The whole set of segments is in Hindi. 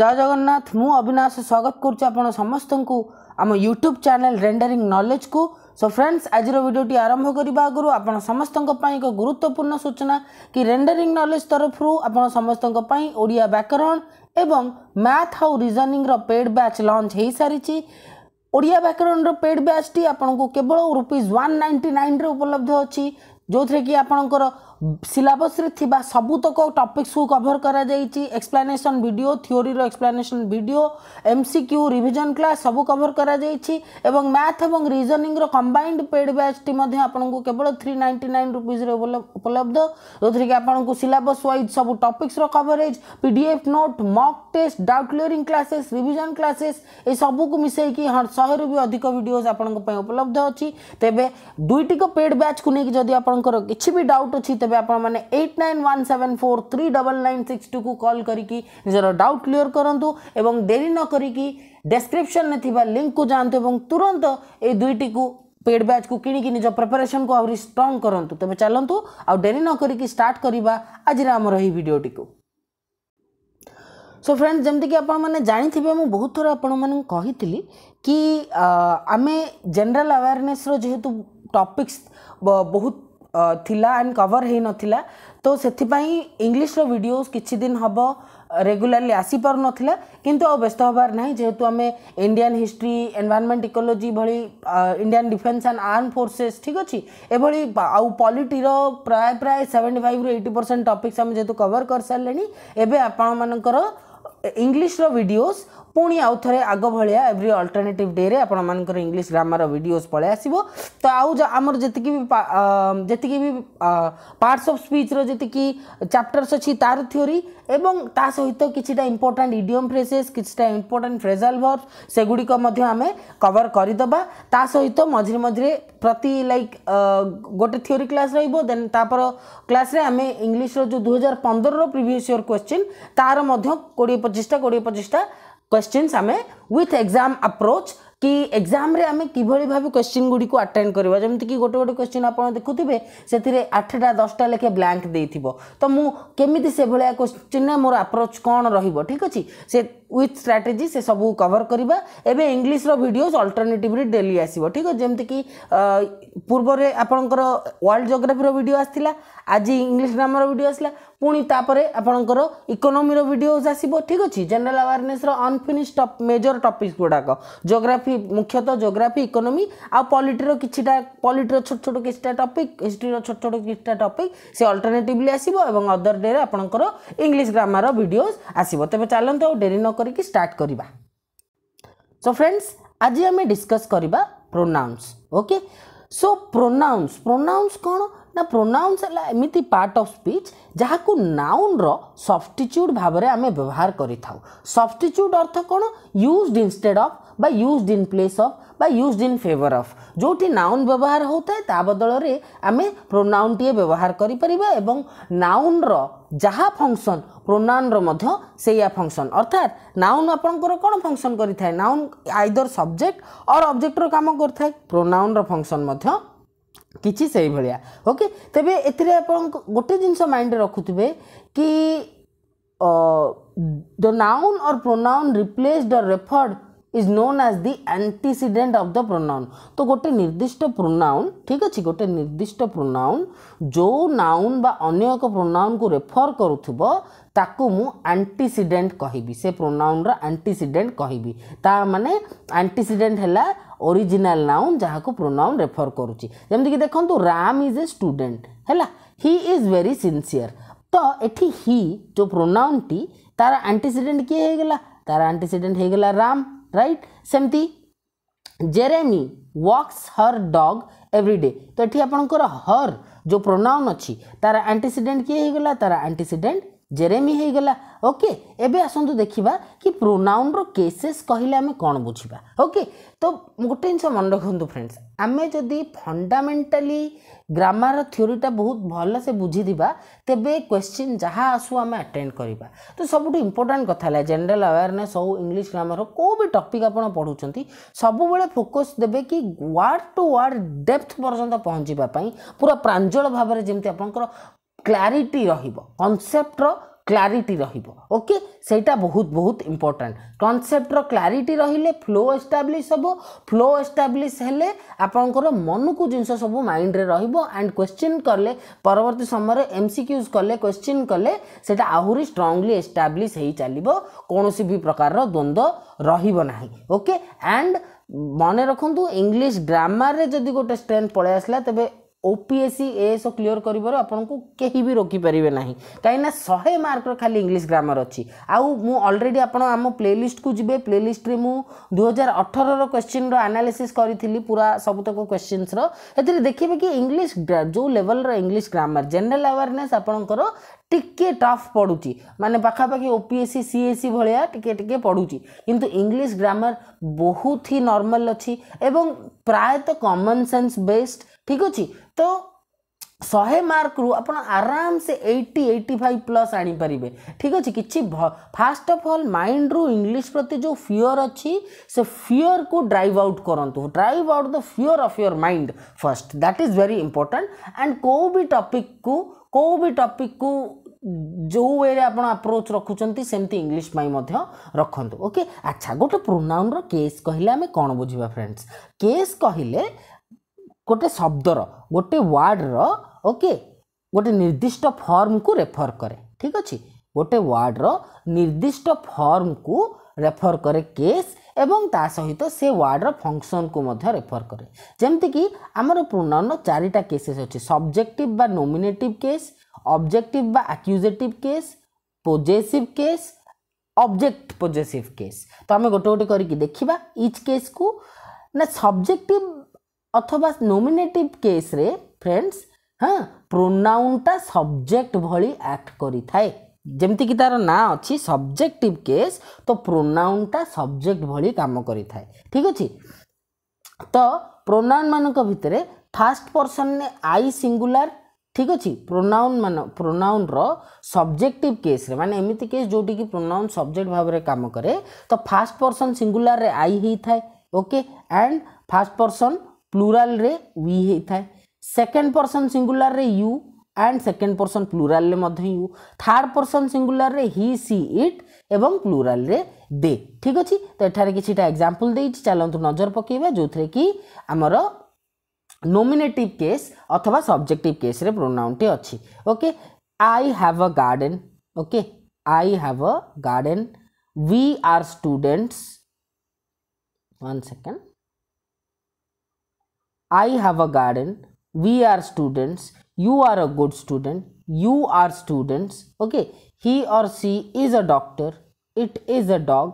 জয় জগন্নাথ ମୁଁ ଅବିନାଶ ସ୍ୱାଗତ କରୁଛି ଆପଣ ସମସ୍ତଙ୍କୁ ଆମ ୟୁଟ୍ୟୁବ୍ ଚ୍ୟାନେଲ୍ ରେଣ୍ଡରିଂ ନଲେଜକୁ ସୋ ଫ୍ରେଣ୍ଡସ୍ ଆଜିର ଭିଡ଼ିଓଟି ଆରମ୍ଭ କରିବା ଆଗରୁ ଆପଣ ସମସ୍ତଙ୍କ ପାଇଁ ଏକ ଗୁରୁତ୍ୱପୂର୍ଣ୍ଣ ସୂଚନା କି ରେଣ୍ଡରିଂ ନଲେଜ ତରଫରୁ ଆପଣ ସମସ୍ତଙ୍କ ପାଇଁ ଓଡ଼ିଆ ବ୍ୟାକରଣ ଏବଂ ମ୍ୟାଥ୍ ଆଉ ରିଜନିଂର ପେଡ଼୍ ବ୍ୟାଚ୍ ଲଞ୍ଚ ହୋଇସାରିଛି ଓଡ଼ିଆ ବ୍ୟାକରଣର ପେଡ଼୍ ବ୍ୟାଚ୍ଟି ଆପଣଙ୍କୁ କେବଳ ରୁପିଜ୍ ୱାନ୍ ନାଇଣ୍ଟି ନାଇନ୍ରେ ଉପଲବ୍ଧ ଅଛି ଯେଉଁଥିରେ କି ଆପଣଙ୍କର सिलेबस सबूतक टपिक्स को कभर कर explanation with theory explanation with M C Q revision class सब कभर कर मैथ और रिजनिंग रंबाइंड पेड बैच टी आपको केवल थ्री नाइंटी नाइन रुपीज्रे उपलब्ध जो थी कि आपको सिलेबस व्वज सब topics coverage PDF note mock test doubt clearing classes revision classes ये सब कुछ मिसेक हाँ शहे भी अधिक भिडज आप उपलब्ध अच्छी तेज दुईट पेड बैच को लेकिन आपंकर किसी भी डाउट अच्छी तेज আপা মানে 8917439962 কো কল করি কি নিজৰ ডাউট ক্লিয়ার কৰন্তু এবং দেরি নকৰি কি ডেসক্রিপচন নে থিবা লিংক কো জানন্ত এবং তৰন্ত এই দুইটি কো পেড বেচ কো কিণি কি নিজৰ প্ৰেপৰেশ্বন কো আৰু ষ্টং কৰন্তু তমে চলন্তু আৰু দেরি নকৰি কি ষ্টার্ট কৰিবা আজিৰ আমৰ এই ভিডিঅ'টি কো সো ফ্ৰেণ্ড জেমতি কি আপা মানে জানি থিবা মই বহুতৰ আপোনাক কহিছিলি কি আমি جنرل এৱেৰেনছ ৰ যেতু টপিকস বহুত ଥିଲା ଆଣ୍ଡ କଭର୍ ହେଇନଥିଲା ତ ସେଥିପାଇଁ ଇଂଲିଶର ଭିଡ଼ିଓଜ୍ କିଛି ଦିନ ହେବ ରେଗୁଲାରଲି ଆସିପାରୁନଥିଲା କିନ୍ତୁ ଆଉ ବ୍ୟସ୍ତ ହେବାର ନାହିଁ ଯେହେତୁ ଆମେ ଇଣ୍ଡିଆନ୍ ହିଷ୍ଟ୍ରି ଏନ୍ଭାରମେଣ୍ଟ ଇକୋଲୋଜି ଭଳି Indian defence and arm forces ଠିକ୍ ଅଛି ଏଭଳି ଆଉ ପଲିଟିର ପ୍ରାୟ ପ୍ରାୟ ସେଭେଣ୍ଟି ଫାଇଭରୁ ଏଇଟି ପରସେଣ୍ଟ ଟପିକ୍ସ ଆମେ ଯେହେତୁ କଭର୍ କରିସାରିଲେଣି ଏବେ ଆପଣମାନଙ୍କର ଇଂଲିଶର ଭିଡ଼ିଓସ୍ ପୁଣି ଆଉ ଥରେ ଆଗ ଭଳିଆ ଏଭ୍ରି ଅଲ୍ଟରନେଟିଭ୍ ଡେରେ ଆପଣମାନଙ୍କର ଇଂଲିଶ ଗ୍ରାମାର ଭିଡ଼ିଓଜ୍ ପଳାଇ ଆସିବ ତ ଆଉ ଆମର ଯେତିକି ବି ଯେତିକି ବି ପାର୍ଟସ୍ ଅଫ୍ ସ୍ପିଚ୍ର ଯେତିକି ଚାପ୍ଟର୍ସ ଅଛି ତାର ଥିଓରି ଏବଂ ତା ସହିତ କିଛିଟା ଇମ୍ପୋର୍ଟାଣ୍ଟ ଇଡ଼ିୟମ୍ ଫ୍ରେଜେସ୍ କିଛିଟା ଇମ୍ପୋର୍ଟାଣ୍ଟ ଫ୍ରେଜାଲ୍ ଭର୍ସ ସେଗୁଡ଼ିକ ମଧ୍ୟ ଆମେ କଭର୍ କରିଦେବା ତା ସହିତ ମଝିରେ ମଝିରେ ପ୍ରତି ଲାଇକ୍ ଗୋଟେ ଥିଓରି କ୍ଲାସ୍ ରହିବ ଦେନ୍ ତାପର କ୍ଲାସ୍ରେ ଆମେ ଇଂଲିଶର ଯେଉଁ ଦୁଇହଜାର ପନ୍ଦରର ପ୍ରିଭିୟସ୍ ଇୟର୍ କ୍ୱେଶ୍ଚିନ୍ ତାର ମଧ୍ୟ କୋଡ଼ିଏ ପଚିଶଟା କୋଡ଼ିଏ ପଚିଶଟା क्वेश्चन आम विथ एग्जाम आप्रोच କି ଏକ୍ଜାମରେ ଆମେ କିଭଳି ଭାବେ କ୍ୱେଶ୍ଚିନ୍ ଗୁଡ଼ିକୁ ଆଟେଣ୍ଡ କରିବା ଯେମିତିକି ଗୋଟେ ଗୋଟେ କ୍ୱେଶ୍ଚିନ୍ ଆପଣ ଦେଖୁଥିବେ ସେଥିରେ ଆଠଟା ଦଶଟା ଲେଖେ ବ୍ଲାଙ୍କ ଦେଇଥିବ ତ ମୁଁ କେମିତି ସେଭଳିଆ କ୍ୱେଶ୍ଚିନ୍ରେ ମୋର ଆପ୍ରୋଚ୍ କ'ଣ ରହିବ ଠିକ୍ ଅଛି ସେ ୱିଥ୍ ଷ୍ଟ୍ରାଟେଜି ସେ ସବୁ କଭର୍ କରିବା ଏବେ ଇଂଲିଶର ଭିଡ଼ିଓଜ୍ ଅଲ୍ଟରନେଟିଭ୍ରେ ଡେଲି ଆସିବ ଠିକ୍ ଅଛି ଯେମିତିକି ପୂର୍ବରେ ଆପଣଙ୍କର ୱାର୍ଲଡ଼ ଜୋଗ୍ରାଫିର ଭିଡ଼ିଓ ଆସିଥିଲା ଆଜି ଇଂଲିଶ ଗ୍ରାମର ଭିଡ଼ିଓ ଆସିଲା ପୁଣି ତାପରେ ଆପଣଙ୍କର ଇକୋନୋମିର ଭିଡ଼ିଓଜ୍ ଆସିବ ଠିକ୍ ଅଛି ଜେନେରାଲ୍ ଆୱାରନେସ୍ର ଅନଫିନିଶ୍ ଟପ୍ ମେଜର୍ ଟପିକ୍ସ ଗୁଡ଼ାକ ଜୋଗ୍ରାଫି ମୁଖ୍ୟତଃ ଜୋଗ୍ରାଫି ଇକୋନୋମି ଆଉ ପଲିଟିର କିଛିଟା ପଲିଟିର ଛୋଟ ଛୋଟ କିଛିଟା ଟପିକ୍ ହିଷ୍ଟ୍ରିର ଛୋଟ ଛୋଟ କିଛିଟା ଟପିକ୍ ସେ ଅଲ୍ଟରନେଟିଭଲି ଆସିବ ଏବଂ ଅଦର ଡେରେ ଆପଣଙ୍କର ଇଂଲିଶ ଗ୍ରାମାର ଭିଡ଼ିଓଜ୍ ଆସିବ ତେବେ ଚାଲନ୍ତୁ ଆଉ ଡେରି ନ କରିକି ଷ୍ଟାର୍ଟ କରିବା ସୋ ଫ୍ରେଣ୍ଡସ୍ ଆଜି ଆମେ ଡିସ୍କସ୍ କରିବା pronouns okay so pronouns pronouns କ'ଣ ନା ପ୍ରୋନାଉନ୍ସ ହେଲା ଏମିତି ପାର୍ଟ ଅଫ୍ ସ୍ପିଚ୍ ଯାହାକୁ ନାଉନ୍ର ସଫ୍ଟିଚ୍ୟୁଡ଼୍ ଭାବରେ ଆମେ ବ୍ୟବହାର କରିଥାଉ ସଫ୍ଟିଚ୍ୟୁଡ଼୍ ଅର୍ଥ କ'ଣ ୟୁଜ୍ଡ ଇନଷ୍ଟେଡ୍ ଅଫ୍ ବା ୟୁଜ୍ଡ ଇନ୍ ପ୍ଲେସ୍ ଅଫ୍ ବା ୟୁଜ୍ଡ ଇନ୍ ଫେଭର୍ ଅଫ୍ ଯେଉଁଠି ନାଉନ୍ ବ୍ୟବହାର ହେଉଥାଏ ତା ବଦଳରେ ଆମେ ପ୍ରୋନାଉନ୍ଟିଏ ବ୍ୟବହାର କରିପାରିବା ଏବଂ ନାଉନ୍ର ଯାହା ଫଙ୍କସନ୍ ପ୍ରୋନାଉନ୍ର ମଧ୍ୟ ସେଇଆ ଫଙ୍କସନ୍ ଅର୍ଥାତ୍ ନାଉନ୍ ଆପଣଙ୍କର କ'ଣ ଫଙ୍କସନ୍ କରିଥାଏ ନାଉନ୍ ଆଇଦର ସବଜେକ୍ଟ ଅର୍ ଅବଜେକ୍ଟର କାମ କରିଥାଏ ପ୍ରୋନାଉନ୍ର ଫଙ୍କସନ୍ ମଧ୍ୟ किसी से भाया ओके तेज एप गोटे जिनस माइंड रखुवे कि द नाउन और pronoun replace the referred is known as the antecedent of the pronoun तो गोटे निर्दिष्ट प्रोनाउन ठीक अच्छे गोटे निर्दिष्ट प्रोनाउन जो नाउन अगर एक प्रोनाउन को रेफर करसीडेट कहि से प्रोनाउन रंटीसीडेट कह ता मैंने आंटीसीडेट है অরিজিনাল নাউন যাহাকু প্রোনাউন রেফর করুছি যেমিতিকি দেখন্তু রাম ইজ এ স্টুডেন্ট হেলা হি ইজ ভেরি সিনসিয়ার তো এটি হি যে প্রোনাউনটি তার আন্টিসিডেন্ট কি হয়ে গেলা তার আন্টিসিডেন্ট হয়ে গেলা রাম রাইট সেমতি Jeremy walks her dog everyday তো এটি আপনার হর যে প্রোনাউন অছি তার আন্টিসিডেন্ট কি হয়ে গেলা তার আন্টিসিডেন্ট ଜେରେମି ହେଇଗଲା ଓକେ ଏବେ ଆସନ୍ତୁ ଦେଖିବା କି ପ୍ରୋନାଉନ୍ର କେସେସ୍ କହିଲେ ଆମେ କ'ଣ ବୁଝିବା ଓକେ ତ ଗୋଟେ ଜିନିଷ ମନେ ରଖନ୍ତୁ ଫ୍ରେଣ୍ଡସ୍ ଆମେ ଯଦି ଫଣ୍ଡାମେଣ୍ଟାଲି ଗ୍ରାମାର ଥିଓରିଟା ବହୁତ ଭଲସେ ବୁଝିଥିବା ତେବେ କ୍ୱେଶ୍ଚିନ୍ ଯାହା ଆସୁ ଆମେ ଆଟେଣ୍ଡ କରିବା ତ ସବୁଠୁ ଇମ୍ପୋର୍ଟାଣ୍ଟ କଥା ହେଲା ଜେନେରାଲ୍ ଆୱାରନେସ୍ ହଉ ଇଂଲିଶ ଗ୍ରାମାର କେଉଁ ବି ଟପିକ୍ ଆପଣ ପଢ଼ୁଛନ୍ତି ସବୁବେଳେ ଫୋକସ୍ ଦେବେ କି ୱାର୍ଡ଼ ଟୁ ୱାର୍ଡ଼ ଡେପ୍ଥ ପର୍ଯ୍ୟନ୍ତ ପହଞ୍ଚିବା ପାଇଁ ପୁରା ପ୍ରାଞ୍ଜଳ ଭାବରେ ଯେମିତି ଆପଣଙ୍କର କ୍ଲାରିଟି ରହିବ କନସେପ୍ଟର କ୍ଲାରିଟି ରହିବ ଓକେ ସେଇଟା ବହୁତ ବହୁତ ଇମ୍ପୋର୍ଟାଣ୍ଟ କନସେପ୍ଟର କ୍ଲାରିଟି ରହିଲେ ଫ୍ଲୋ ଏଷ୍ଟାବ୍ଲିଶ୍ ହେବ ଫ୍ଲୋ ଏଷ୍ଟାବ୍ଲିଶ୍ ହେଲେ ଆପଣଙ୍କର ମନକୁ ଜିନିଷ ସବୁ ମାଇଣ୍ଡରେ ରହିବ ଆଣ୍ଡ କ୍ୱେଶ୍ଚିନ୍ କଲେ ପରବର୍ତ୍ତୀ ସମୟରେ ଏମ୍ ସି କ୍ୟୁଜ୍ କଲେ କ୍ୱେଶ୍ଚିନ୍ କଲେ ସେଇଟା ଆହୁରି ଷ୍ଟ୍ରଙ୍ଗଲି ଏଷ୍ଟାବ୍ଲିଶ୍ ହେଇଚାଲିବ କୌଣସି ବି ପ୍ରକାରର ଦ୍ୱନ୍ଦ୍ୱ ରହିବ ନାହିଁ ଓକେ ଆଣ୍ଡ ମନେ ରଖନ୍ତୁ ଇଂଲିଶ ଗ୍ରାମାରରେ ଯଦି ଗୋଟେ ଷ୍ଟ୍ରେନ୍ଥ ପଳାଇ ଆସିଲା ତେବେ ଓପିଏସ୍ସି ଏଏସ୍ କ୍ଲିଅର କରିବାରୁ ଆପଣଙ୍କୁ କେହି ବି ରୋକିପାରିବେ ନାହିଁ କାହିଁକିନା ଶହେ ମାର୍କର ଖାଲି ଇଂଲିଶ ଗ୍ରାମର ଅଛି ଆଉ ମୁଁ ଅଲରେଡ଼ି ଆପଣ ଆମ ପ୍ଲେଲିଷ୍ଟକୁ ଯିବେ ପ୍ଲେଲିଷ୍ଟରେ ମୁଁ ଦୁଇହଜାର ଅଠରର କ୍ୱେଶ୍ଚିନ୍ର ଆନାଲିସିସ୍ କରିଥିଲି ପୁରା ସବୁତକ କ୍ୱେଶ୍ଚିନ୍ସର ଏଥିରେ ଦେଖିବେ କି ଇଂଲିଶ ଯେଉଁ ଲେଭଲର ଇଂଲିଶ ଗ୍ରାମାର ଜେନେରାଲ ଆୱାରନେସ୍ ଆପଣଙ୍କର ଟିକେ ଟଫ୍ ପଡ଼ୁଛି ମାନେ ପାଖାପାଖି O P S C C S C ଭଳିଆ ଟିକେ ଟିକେ ପଡ଼ୁଛି କିନ୍ତୁ ଇଂଲିଶ ଗ୍ରାମାର ବହୁତ ହି ନର୍ମାଲ ଅଛି ଏବଂ ପ୍ରାୟତଃ କମନ୍ ସେନ୍ସ ବେସ୍ଡ ଠିକ୍ ଅଛି ତ ଶହେ ମାର୍କରୁ ଆପଣ ଆରାମସେ ଏଇଟି ଏଇଟି ଫାଇଭ୍ ପ୍ଲସ୍ ଆଣିପାରିବେ ଠିକ୍ ଅଛି କିଛି ଫାଷ୍ଟ ଅଫ୍ ଅଲ୍ ମାଇଣ୍ଡରୁ ଇଂଲିଶ ପ୍ରତି ଯେଉଁ ଫିଓର ଅଛି ସେ ଫିଓରକୁ ଡ୍ରାଇଭ୍ ଆଉଟ୍ କରନ୍ତୁ drive out the fear of your mind first that is very important and କେଉଁ ବି ଟପିକ୍କୁ କେଉଁ ବି ଟପିକ୍କୁ ଯେଉଁ ୱେରେ ଆପଣ ଆପ୍ରୋଚ୍ ରଖୁଛନ୍ତି ସେମିତି ଇଂଲିଶ ପାଇଁ ମଧ୍ୟ ରଖନ୍ତୁ ଓକେ ଆଚ୍ଛା ଗୋଟେ ପ୍ରୋନାଉନ୍ର କେସ୍ କହିଲେ ଆମେ କ'ଣ ବୁଝିବା ଫ୍ରେଣ୍ଡସ୍ କେସ୍ କହିଲେ ଗୋଟେ ଶବ୍ଦର ଗୋଟେ ୱାର୍ଡ଼ର ଓକେ ଗୋଟେ ନିର୍ଦ୍ଦିଷ୍ଟ ଫର୍ମକୁ ରେଫର୍ କରେ ଠିକ୍ ଅଛି ଗୋଟେ ୱାର୍ଡ଼ର ନିର୍ଦ୍ଦିଷ୍ଟ ଫର୍ମକୁ ରେଫର୍ କରେ କେସ୍ ଏବଂ ତା ସହିତ ସେ ୱାର୍ଡ଼ର ଫଙ୍କସନ୍କୁ ମଧ୍ୟ ରେଫର୍ କରେ ଯେମିତିକି ଆମର ପ୍ରୋନାଉନ୍ର ଚାରିଟା କେସେସ୍ ଅଛି ସବଜେକ୍ଟିଭ୍ ବା ନୋମିନେଟିଭ୍ କେସ୍ ଅବଜେକ୍ଟିଭ ବା accusative case possessive case object possessive case ତ ଆମେ ଗୋଟେ ଗୋଟେ କରିକି ଦେଖିବା ଇଚ୍ କେସ୍କୁ ନା ସବଜେକ୍ଟିଭ୍ অথবা ନୋମିନେଟିଭ୍ କେସ୍ରେ ଫ୍ରେଣ୍ଡସ୍ ହଁ ପ୍ରୋନାଉନ୍ଟା ସବଜେକ୍ଟ ଭଳି ଆକ୍ଟ କରିଥାଏ ଯେମିତିକି ତା'ର ନାଁ ଅଛି ସବଜେକ୍ଟିଭ୍ କେସ୍ ତ ପ୍ରୋନାଉନ୍ଟା ସବଜେକ୍ଟ ଭଳି କାମ କରିଥାଏ ଠିକ୍ ଅଛି ତ ପ୍ରୋନାଉନ୍ମାନଙ୍କ ଭିତରେ ଫାର୍ଷ୍ଟ ପର୍ସନ୍ରେ ଆଇ ସିଙ୍ଗୁଲାର ঠিক আছে প্রোনাউন মান প্রোনাউনর সবজেক্টিভ কেস্রে মানে এমিতি কেস যেটিকি প্রোনাউন সবজেক্ট ভাবে কাম করে তো ফার্স্ট পর্সন সিঙ্গুলারে আই হয়ে থাকে okay and first person plural रे वी होता है सेकेंड पर्सन सिंगुलर रे you and second person plural रे मध्य यू थर्ड पर्सन सिंगुलर रे ही सी इट एवं प्लूराल रे दे ठीक अच्छे तो यठार किटा एक्जामपल दे चलतु नजर पकेवा जो थे कि आमर नोमिनेटिव केस अथवा सब्जेक्टिव केस रे प्रोनाउन टी अच्छी okay I have a garden okay I have a garden we are students one second I have a garden, we are students, you are a good student, you are students, okay. He or she is a doctor, it is a dog,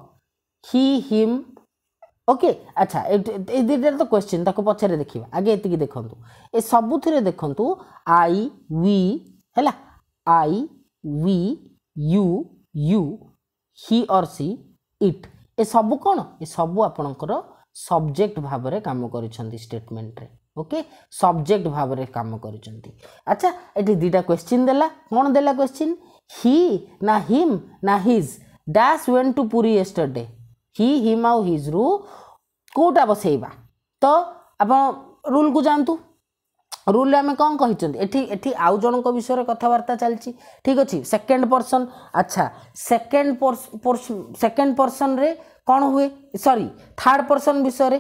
he, him, okay আচ্ছা এই দুইটার তো কোশ্চিন তাকে পছরে দেখিবা আগে এতিকি দেখন্তু এ সবুথিরে দেখন্তু আই উই হেলা I we you you he or she it এ সবু কোণ এ সবু আপনার ସବଜେକ୍ଟ ଭାବରେ କାମ କରିଛନ୍ତି ଷ୍ଟେଟମେଣ୍ଟରେ ଓକେ ସବଜେକ୍ଟ ଭାବରେ କାମ କରିଛନ୍ତି ଆଚ୍ଛା ଏଠି ଦୁଇଟା କ୍ୱେଶ୍ଚିନ୍ ଦେଲା କ'ଣ ଦେଲା କ୍ୱେଶ୍ଚିନ୍ ହି ନା ହିମ୍ ନା his dash went to Puri yesterday he him ଆଉ ହିଜ୍ରୁ କେଉଁଟା ବସେଇବା ତ ଆପଣ ରୁଲ୍କୁ ଯାଆନ୍ତୁ রুলে আমি কম কিন্তু এটি এটি আউ জনক বিষয়ে কথাবার্তা চালছি ঠিক আছে সেকেন্ড পর্সন আচ্ছা সেকেন্ড সেকেন্ড পর্সনরে କ'ଣ ହୁଏ ସରି ଥାର୍ଡ଼ ପର୍ସନ୍ ବିଷୟରେ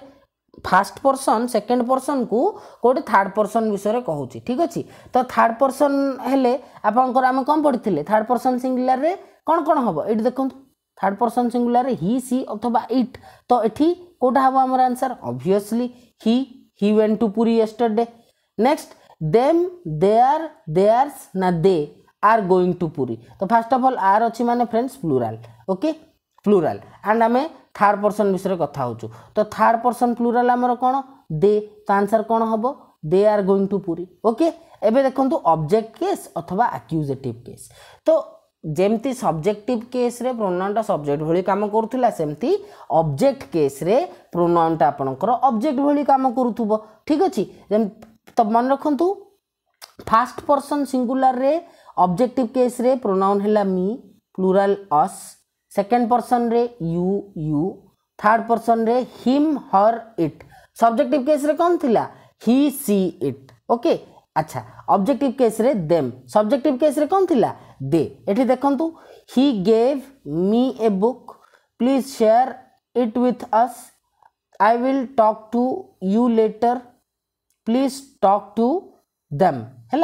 ଫାଷ୍ଟ ପର୍ସନ୍ ସେକେଣ୍ଡ ପର୍ସନ୍କୁ କେଉଁଠି ଥାର୍ଡ଼ ପର୍ସନ୍ ବିଷୟରେ କହୁଛି ଠିକ୍ ଅଛି ତ ଥାର୍ଡ଼ ପର୍ସନ୍ ହେଲେ ଆପଣଙ୍କର ଆମେ କ'ଣ ପଢ଼ିଥିଲେ ଥାର୍ଡ଼ ପର୍ସନ୍ ସିଙ୍ଗୁଲାରରେ କ'ଣ କ'ଣ ହେବ ଏଇଠି ଦେଖନ୍ତୁ ଥାର୍ଡ଼ ପର୍ସନ୍ ସିଙ୍ଗୁଲାରରେ ହି ସି ଅଥବା ଇଟ୍ ତ ଏଠି କେଉଁଟା ହେବ ଆମର answer obviously he he went to Puri yesterday next them there theirs ନା they are going to Puri ତ ଫାର୍ଷ୍ଟ ଅଫ୍ ଅଲ୍ ଆର୍ ଅଛି ମାନେ friends plural okay plural and ଆମେ ଥାର୍ଡ଼ ପର୍ସନ୍ ବିଷୟରେ କଥା ହେଉଛୁ ତ ଥାର୍ଡ଼ ପର୍ସନ୍ ପ୍ଲୁରାଲ୍ ଆମର କ'ଣ ଦେ ତା ଆନ୍ସର୍ କ'ଣ ହେବ they are going to Puri okay ଏବେ ଦେଖନ୍ତୁ ଅବଜେକ୍ଟ କେସ୍ ଅଥବା ଆକ୍ୟୁଜେଟିଭ୍ କେସ୍ ତ ଯେମିତି ସବଜେକ୍ଟିଭ୍ କେସ୍ରେ ପ୍ରୋନାଉନ୍ଟା ସବଜେକ୍ଟ ଭଳି କାମ କରୁଥିଲା ସେମିତି ଅବଜେକ୍ଟ କେସ୍ରେ ପ୍ରୋନାଉନ୍ଟା ଆପଣଙ୍କର ଅବଜେକ୍ଟ ଭଳି କାମ କରୁଥିବ ଠିକ୍ ଅଛି ତ ମନେ ରଖନ୍ତୁ ଫାଷ୍ଟ ପର୍ସନ୍ ସିଙ୍ଗୁଲାରରେ ଅବଜେକ୍ଟିଭ୍ କେସ୍ରେ ପ୍ରୋନାଉନ୍ ହେଲା me plural us second person रे यू यू थर्ड पर्सन रे him her it subjective case रे कौन थी हि सी इट ओके अच्छा ऑब्जेक्टिव केस रे देम सब्जेक्टिव केस रे कौन थी दे ये देखु he gave me a book please share it with us I will talk to you later please talk to them है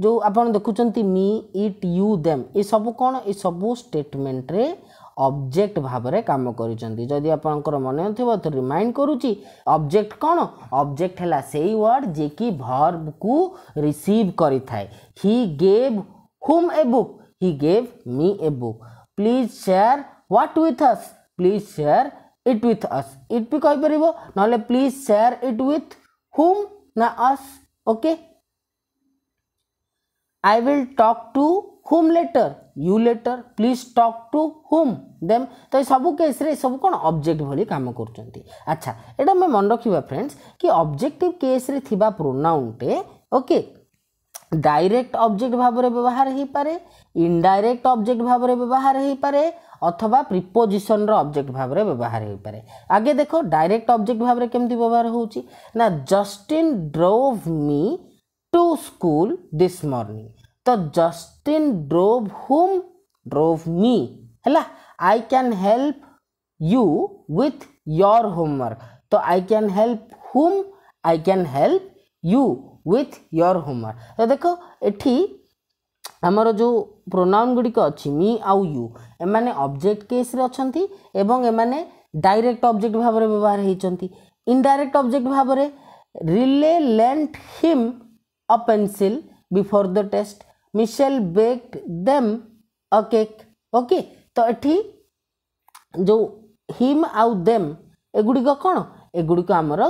जो आपड़ देखुं मी इट यू देम ये सब कौन ये सब स्टेटमेंट रे ଅବଜେକ୍ଟ ଭାବରେ କାମ କରୁଛନ୍ତି ଯଦି ଆପଣଙ୍କର ମନେ ଥିବ ତ ରିମାଇଣ୍ଡ କରୁଛି ଅବଜେକ୍ଟ କ'ଣ ଅବଜେକ୍ଟ ହେଲା ସେଇ ୱାର୍ଡ଼ ଯିଏକି ଭର୍ବକୁ ରିସିଭ୍ କରିଥାଏ he gave whom a book he gave me a book please share what with us please share it with us it ବି କହିପାରିବ ନହେଲେ please share it with whom ନା us okay I will talk to whom later, you later, please talk to whom, them. ତ ଏ ସବୁ କେସ୍ରେ ଏସବୁ କ'ଣ ଅବଜେକ୍ଟ ଭଳି କାମ କରୁଛନ୍ତି ଆଚ୍ଛା ଏଇଟା ଆମେ ମନେ ରଖିବା ଫ୍ରେଣ୍ଡସ୍ କି ଅବଜେକ୍ଟିଭ୍ କେସ୍ରେ ଥିବା ପ୍ରୋନାଉନ୍ଟେ ଓକେ ডাইরেক্ট অবজেক্ট ভাবে ব্যবহার হয়েপরে ইনডাইরেক্ট অবজেক্ট ভাবে ব্যবহার হয়েপরে অথবা প্রিপোজিশনর অবজেক্ট ভাবে ব্যবহার হয়েপরে আগে দেখো ডাইরেক্ট অবজেক্ট ভাবে কেমতি ব্যবহার হচ্ছে না Justin drove me to school this morning. The Justin drove whom? Drove me. Hella, I can help you with your homework. So I can help whom? I can help you with your homework. तो देखो एठी ଆମର ଯେଉଁ ପ୍ରୋନାଉନ୍ ଗୁଡ଼ିକ ଅଛି ମି ଆଉ ୟୁ ଏମାନେ ଅବଜେକ୍ଟ କେସ୍ରେ ଅଛନ୍ତି ଏବଂ ଏମାନେ ଡାଇରେକ୍ଟ ଅବଜେକ୍ଟ ଭାବରେ ବ୍ୟବହାର ହୋଇଛନ୍ତି ଇନଡାଇରେକ୍ଟ ଅବଜେକ୍ଟ ଭାବରେ Riley lent him a pencil before the test. Michelle baked them a cake. Okay. तो एठी जो हिम आउ देम एगुड़िक कौन एगुड़िक आमर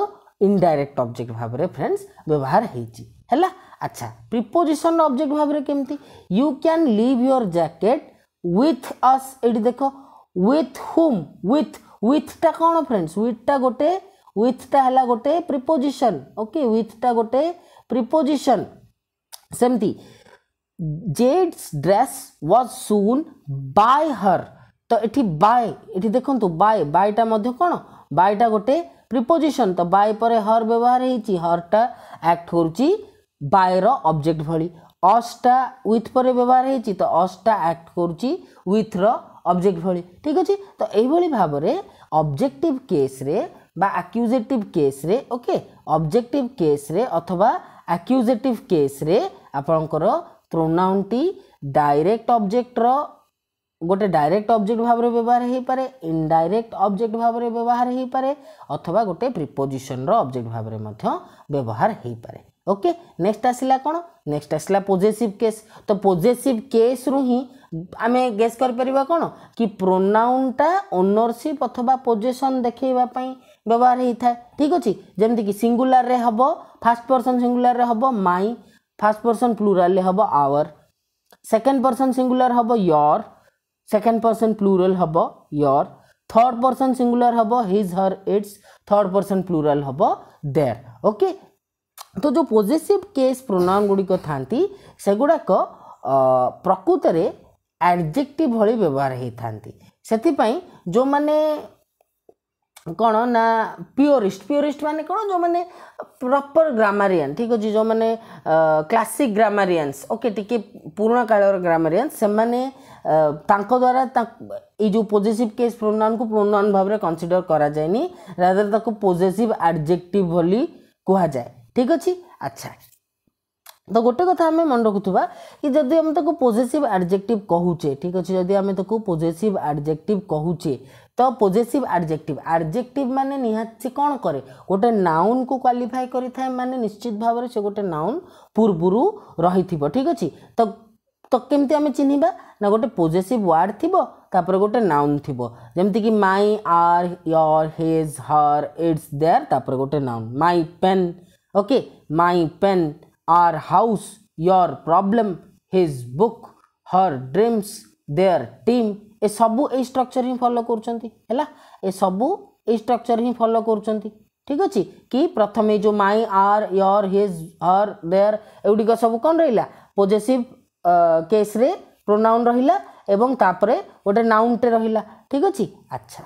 इनडाइरेक्ट ऑब्जेक्ट भाव में फ्रेंड्स व्यवहार होगा अच्छा प्रिपोजिशन ऑब्जेक्ट भाव में केमती you can leave your jacket with us ये देख विथ हुम विथ विथटा कौन फ्रेंड्स विथटा गोटे विथटा है गोटे प्रिपोजिशन ओके विथटा गोटे প্রিপোজিশন ସେମିତି Jade's dress was sewn by her ତ ଏଠି ବାଏ ଏଠି ଦେଖନ୍ତୁ ବାଏ ବାଏଟା ମଧ୍ୟ କ'ଣ ବାଏଟା ଗୋଟେ ପ୍ରିପୋଜିସନ୍ ତ ବାଏ ପରେ ହର୍ ବ୍ୟବହାର ହେଇଛି ହର୍ଟା ଆକ୍ଟ କରୁଛି ବାଏର ଅବଜେକ୍ଟ ଭଳି ଅସ୍ଟା ୱିଥ୍ ପରେ ବ୍ୟବହାର ହେଇଛି ତ ଅସ୍ଟା ଆକ୍ଟ କରୁଛି ୱିଥ୍ର ଅବଜେକ୍ଟ ଭଳି ଠିକ୍ ଅଛି ତ ଏଇଭଳି ଭାବରେ ଅବଜେକ୍ଟିଭ୍ କେସ୍ରେ ବା ଆକ୍ୟୁଜେଟିଭ୍ କେସ୍ରେ ଓକେ ଅବଜେକ୍ଟିଭ୍ କେସ୍ରେ ଅଥବା ଆକ୍ୟୁଜେଟିଭ୍ କେସ୍ରେ ଆପଣଙ୍କର ପ୍ରୋନାଉନ୍ଟି ଡାଇରେକ୍ଟ ଅବଜେକ୍ଟର ଗୋଟେ ଡାଇରେକ୍ଟ ଅବଜେକ୍ଟ ଭାବରେ ବ୍ୟବହାର ହୋଇପାରେ ଇନଡାଇରେକ୍ଟ ଅବଜେକ୍ଟ ଭାବରେ ବ୍ୟବହାର ହୋଇପାରେ ଅଥବା ଗୋଟେ ପ୍ରିପୋଜିସନ୍ର ଅବଜେକ୍ଟ ଭାବରେ ମଧ୍ୟ ବ୍ୟବହାର ହୋଇପାରେ ଓକେ ନେକ୍ସଟ ଆସିଲା କ'ଣ ନେକ୍ସଟ ଆସିଲା ପୋଜେସିଭ୍ କେସ୍ ତ ପୋଜେସିଭ୍ କେସ୍ରୁ ହିଁ ଆମେ ଗେସ୍ କରିପାରିବା କ'ଣ କି ପ୍ରୋନାଉନ୍ଟା ଓନରସିପ୍ ଅଥବା ପୋଜେସନ୍ ଦେଖାଇବା ପାଇଁ व्यवहार होता है ठीक अच्छे जमीक सिंगुलर हम फास्ट पर्सन सिंगुलर हम माई फास्ट पर्सन प्लूराल हम आवर सेकेंड पर्सन सिंगुलर हम योर सेकेंड पर्सन प्लूराल हम योर थर्ड पर्सन सिंगुलर हम his her its third person plural हम देर ओके तो जो पोजेसीव केस प्रोनाउन गुड़िक था गुड़ाक प्रकृत एडजेक्टिव भाई व्यवहार होती से जो मैंने କ'ଣ ନା ପିଓରିଷ୍ଟ ପିଓରିଷ୍ଟ ମାନେ କ'ଣ ଯେଉଁମାନେ ପ୍ରପର୍ ଗ୍ରାମାରିଆନ୍ ଠିକ୍ ଅଛି ଯେଉଁମାନେ କ୍ଲାସିକ୍ ଗ୍ରାମାରିଆନ୍ସ ଓକେ ଟିକେ ପୁରୁଣା କାଳର ଗ୍ରାମାରିଆନ୍ସ ସେମାନେ ତାଙ୍କ ଦ୍ୱାରା ଏଇ ଯେଉଁ ପୋଜେସିଭ୍ କେସ୍ ପ୍ରୋନାଉନ୍କୁ ପ୍ରୋନାଉନ୍ ଭାବରେ କନସିଡ଼ର କରାଯାଏନି ରାଦର ତାକୁ ପୋଜେସିଭ୍ ଆଡ଼ଜେକ୍ଟିଭ୍ ବୋଲି କୁହାଯାଏ ଠିକ୍ ଅଛି ଆଚ୍ଛା ତ ଗୋଟେ କଥା ଆମେ ମନେ ରଖୁଥିବା କି ଯଦି ଆମେ ତାକୁ ପୋଜେସିଭ୍ ଆଡ଼ଜେକ୍ଟିଭ୍ କହୁଛେ ଠିକ୍ ଅଛି ଯଦି ଆମେ ତାକୁ ପୋଜେସିଭ୍ ଆଡ଼ଜେକ୍ଟିଭ୍ କହୁଛେ ତ ପୋଜେସିଭ୍ ଆଡ଼ଜେକ୍ଟିଭ୍ ଆଡ଼ଜେକ୍ଟିଭ୍ ମାନେ ନିହାତି ସେ କ'ଣ କରେ ଗୋଟେ ନାଉନ୍କୁ କ୍ୱାଲିଫାଏ କରିଥାଏ ମାନେ ନିଶ୍ଚିତ ଭାବରେ ସେ ଗୋଟେ ନାଉନ୍ ପୂର୍ବରୁ ରହିଥିବ ଠିକ୍ ଅଛି ତ ତ କେମିତି ଆମେ ଚିହ୍ନିବା ନା ଗୋଟେ ପୋଜେସିଭ୍ ୱାର୍ଡ଼ ଥିବ ତାପରେ ଗୋଟେ ନାଉନ୍ ଥିବ ଯେମିତିକି my our your his her its their ତାପରେ ଗୋଟେ noun my pen okay my pen our house your problem his book her dreams their team এসবু এই স্ট্রকচর হি ফলো করছেন হল এসবু এই স্ট্রকচর হি ফলো করছেন ঠিক আছে কি প্রথমে যে my our your his her their ଏଗୁଡ଼ିକ ସବୁ କ'ଣ ରହିଲା ପୋଜେସିଭ୍ କେସ୍ରେ ପ୍ରୋନାଉନ୍ ରହିଲା ଏବଂ ତାପରେ ଗୋଟେ ନାଉନ୍ଟେ ରହିଲା ଠିକ୍ ଅଛି ଆଚ୍ଛା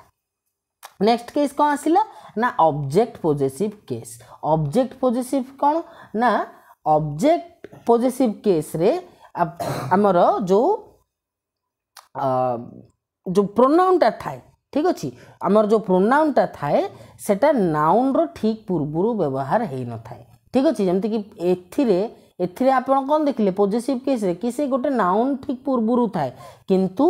ନେକ୍ସଟ କେସ୍ କ'ଣ ଆସିଲା ନା object possessive case object possessive କ'ଣ ନା ଅବଜେକ୍ଟ ପୋଜେସିଭ୍ କେସ୍ରେ ଆମର ଯେଉଁ ଯେଉଁ ପ୍ରୋନାଉନ୍ଟା ଥାଏ ଠିକ୍ ଅଛି ଆମର ଯେଉଁ ପ୍ରୋନାଉନ୍ଟା ଥାଏ ସେଟା ନାଉନ୍ର ଠିକ୍ ପୂର୍ବରୁ ବ୍ୟବହାର ହୋଇନଥାଏ ଠିକ୍ ଅଛି ଯେମିତିକି ଏଥିରେ ଏଥିରେ ଆପଣ କ'ଣ ଦେଖିଲେ ପୋଜେସିଭ୍ କେସ୍ରେ କି ସେ ଗୋଟେ ନାଉନ୍ ଠିକ୍ ପୂର୍ବରୁ ଥାଏ କିନ୍ତୁ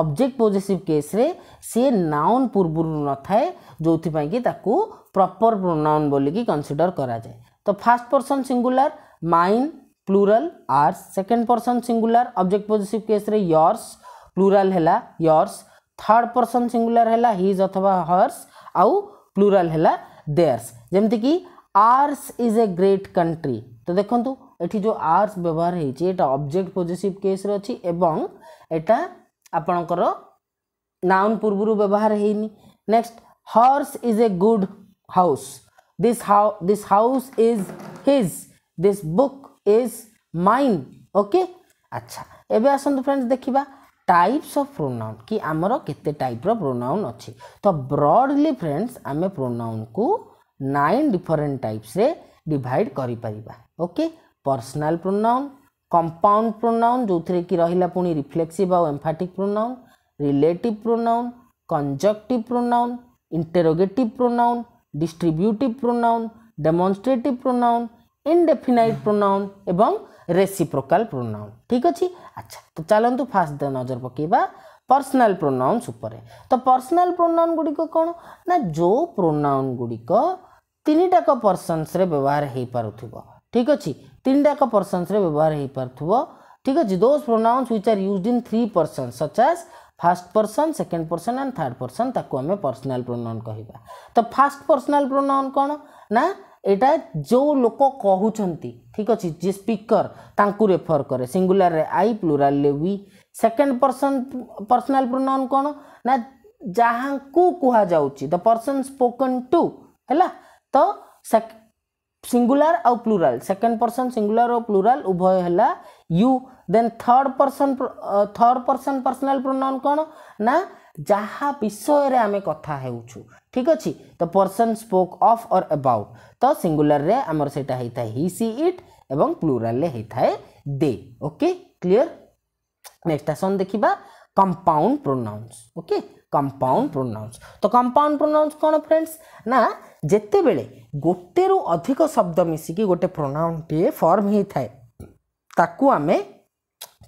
ଅବଜେକ୍ଟ ପୋଜେସିଭ୍ କେସ୍ରେ ସିଏ ନାଉନ୍ ପୂର୍ବରୁ ନଥାଏ ଯେଉଁଥିପାଇଁକି ତାକୁ ପ୍ରପର୍ ପ୍ରୋନାଉନ୍ ବୋଲିକି କନସିଡ଼ର କରାଯାଏ ତ first person singular mine plural ours second person singular object possessive କେସ୍ରେ ୟର୍ସ प्लूराल है योर्स थर्ड पर्सन सिंगुलर है हिज अथवा हर्स आउ प्लूराल है देयर्स जमीक ours is a great country तो देखो ये जो आर्स व्यवहार होटा अब्जेक्ट पोजिटिव केस रहा आपणकर नाउन पूर्व व्यवहार होनी next hers is a good house this how this house is his this book is mind okay अच्छा एवं आसतु फ्रेंड्स देखा টাইপস অফ প্রোনাউন কি আমার কেতে টাইপর প্রোনাউন অছি তো ব্রডলি ফ্রেন্ডস আমি প্রোনাউনকু নাইন ডিফরেন্ট টাইপসে ডিভাইড করিপারিবা okay personal pronoun compound pronoun ଯେଉଁଥିରେ କି ରହିଲା ପୁଣି ରିଫ୍ଲେକ୍ସିଭ୍ ଆଉ emphatic pronoun relative pronoun conjunctive pronoun interrogative pronoun distributive pronoun demonstrative pronoun indefinite pronoun এবং রেসিপ্রোকাল प्रोनाउन ठीक अच्छे अच्छा तो চালু फास्ट नजर পকাইবা पर्सनाल प्रोनाउन्स तो पर्सनाल प्रोनाउन गुड़िक कौन ना जो प्रोनाउन गुड़िक तीनटाक पर्सनस व्यवहार हो पार ठीक अच्छे तीनटाक पर्सनस व्यवहार हो पार ठीक अच्छे those pronouns which are use in three person such first person second person and third person ताको आम पर्सनाल प्रोनाउन कह तो फास्ट पर्सनाल प्रोनाउन कौन ना ଏଇଟା ଯେଉଁ ଲୋକ କହୁଛନ୍ତି ଠିକ୍ ଅଛି ଯିଏ ସ୍ପିକର୍ ତାଙ୍କୁ ରେଫର୍ କରେ ସିଙ୍ଗୁଲାରରେ ଆଇ ପ୍ଲୁରାଲରେ we second person personal pronoun କ'ଣ ନା ଯାହାଙ୍କୁ କୁହାଯାଉଛି ଦ ପର୍ସନ୍ ସ୍ପୋକନ୍ ଟୁ ହେଲା ତ ସିଙ୍ଗୁଲାର ଆଉ ପ୍ଲୁରାଲ ସେକେଣ୍ଡ ପର୍ସନ୍ ସିଙ୍ଗୁଲାର ଆଉ ପ୍ଲୁରାଲ ଉଭୟ ହେଲା you then third person third person personal pronoun କ'ଣ ନା जहाँ विषय आम कथा ठीक अच्छे तो पर्सन स्पोक अफ और अबाउट तो सिंगुलर रे आमर से ही सी इट एवं plural they okay clear next आसन देखा compound pronouns okay compound pronouns तो कंपाउंड प्रोनाउंस कौन फ्रेंड्स ना जितेबले गोटे रु अधिक शब्द मिसिकी गोटे प्रोनाउन टे फर्म होता है ताकू आमें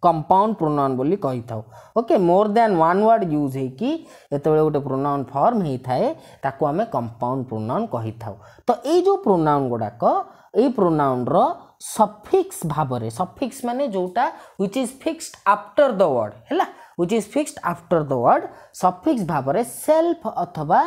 कंपाउंड प्रोनाउन बोली कही था okay more than one word use होईकि ଯେତେବେଳେ ଗୋଟେ ପ୍ରୋନାଉନ୍ ଫର୍ମ ହେଇଥାଏ ତାକୁ ଆମେ କମ୍ପାଉଣ୍ଡ ପ୍ରୋନାଉନ୍ କହିଥାଉ ତ ଏଇ ଯେଉଁ ପ୍ରୋନାଉନ୍ ଗୁଡ଼ାକ ଏଇ ପ୍ରୋନାଉନ୍ର ସଫିକ୍ସ ଭାବରେ ସଫିକ୍ସ ମାନେ ଯେଉଁଟା which is fixed after the word ହେଲା which is fixed after the word suffix ଭାବରେ ସେଲ୍ଫ ଅଥବା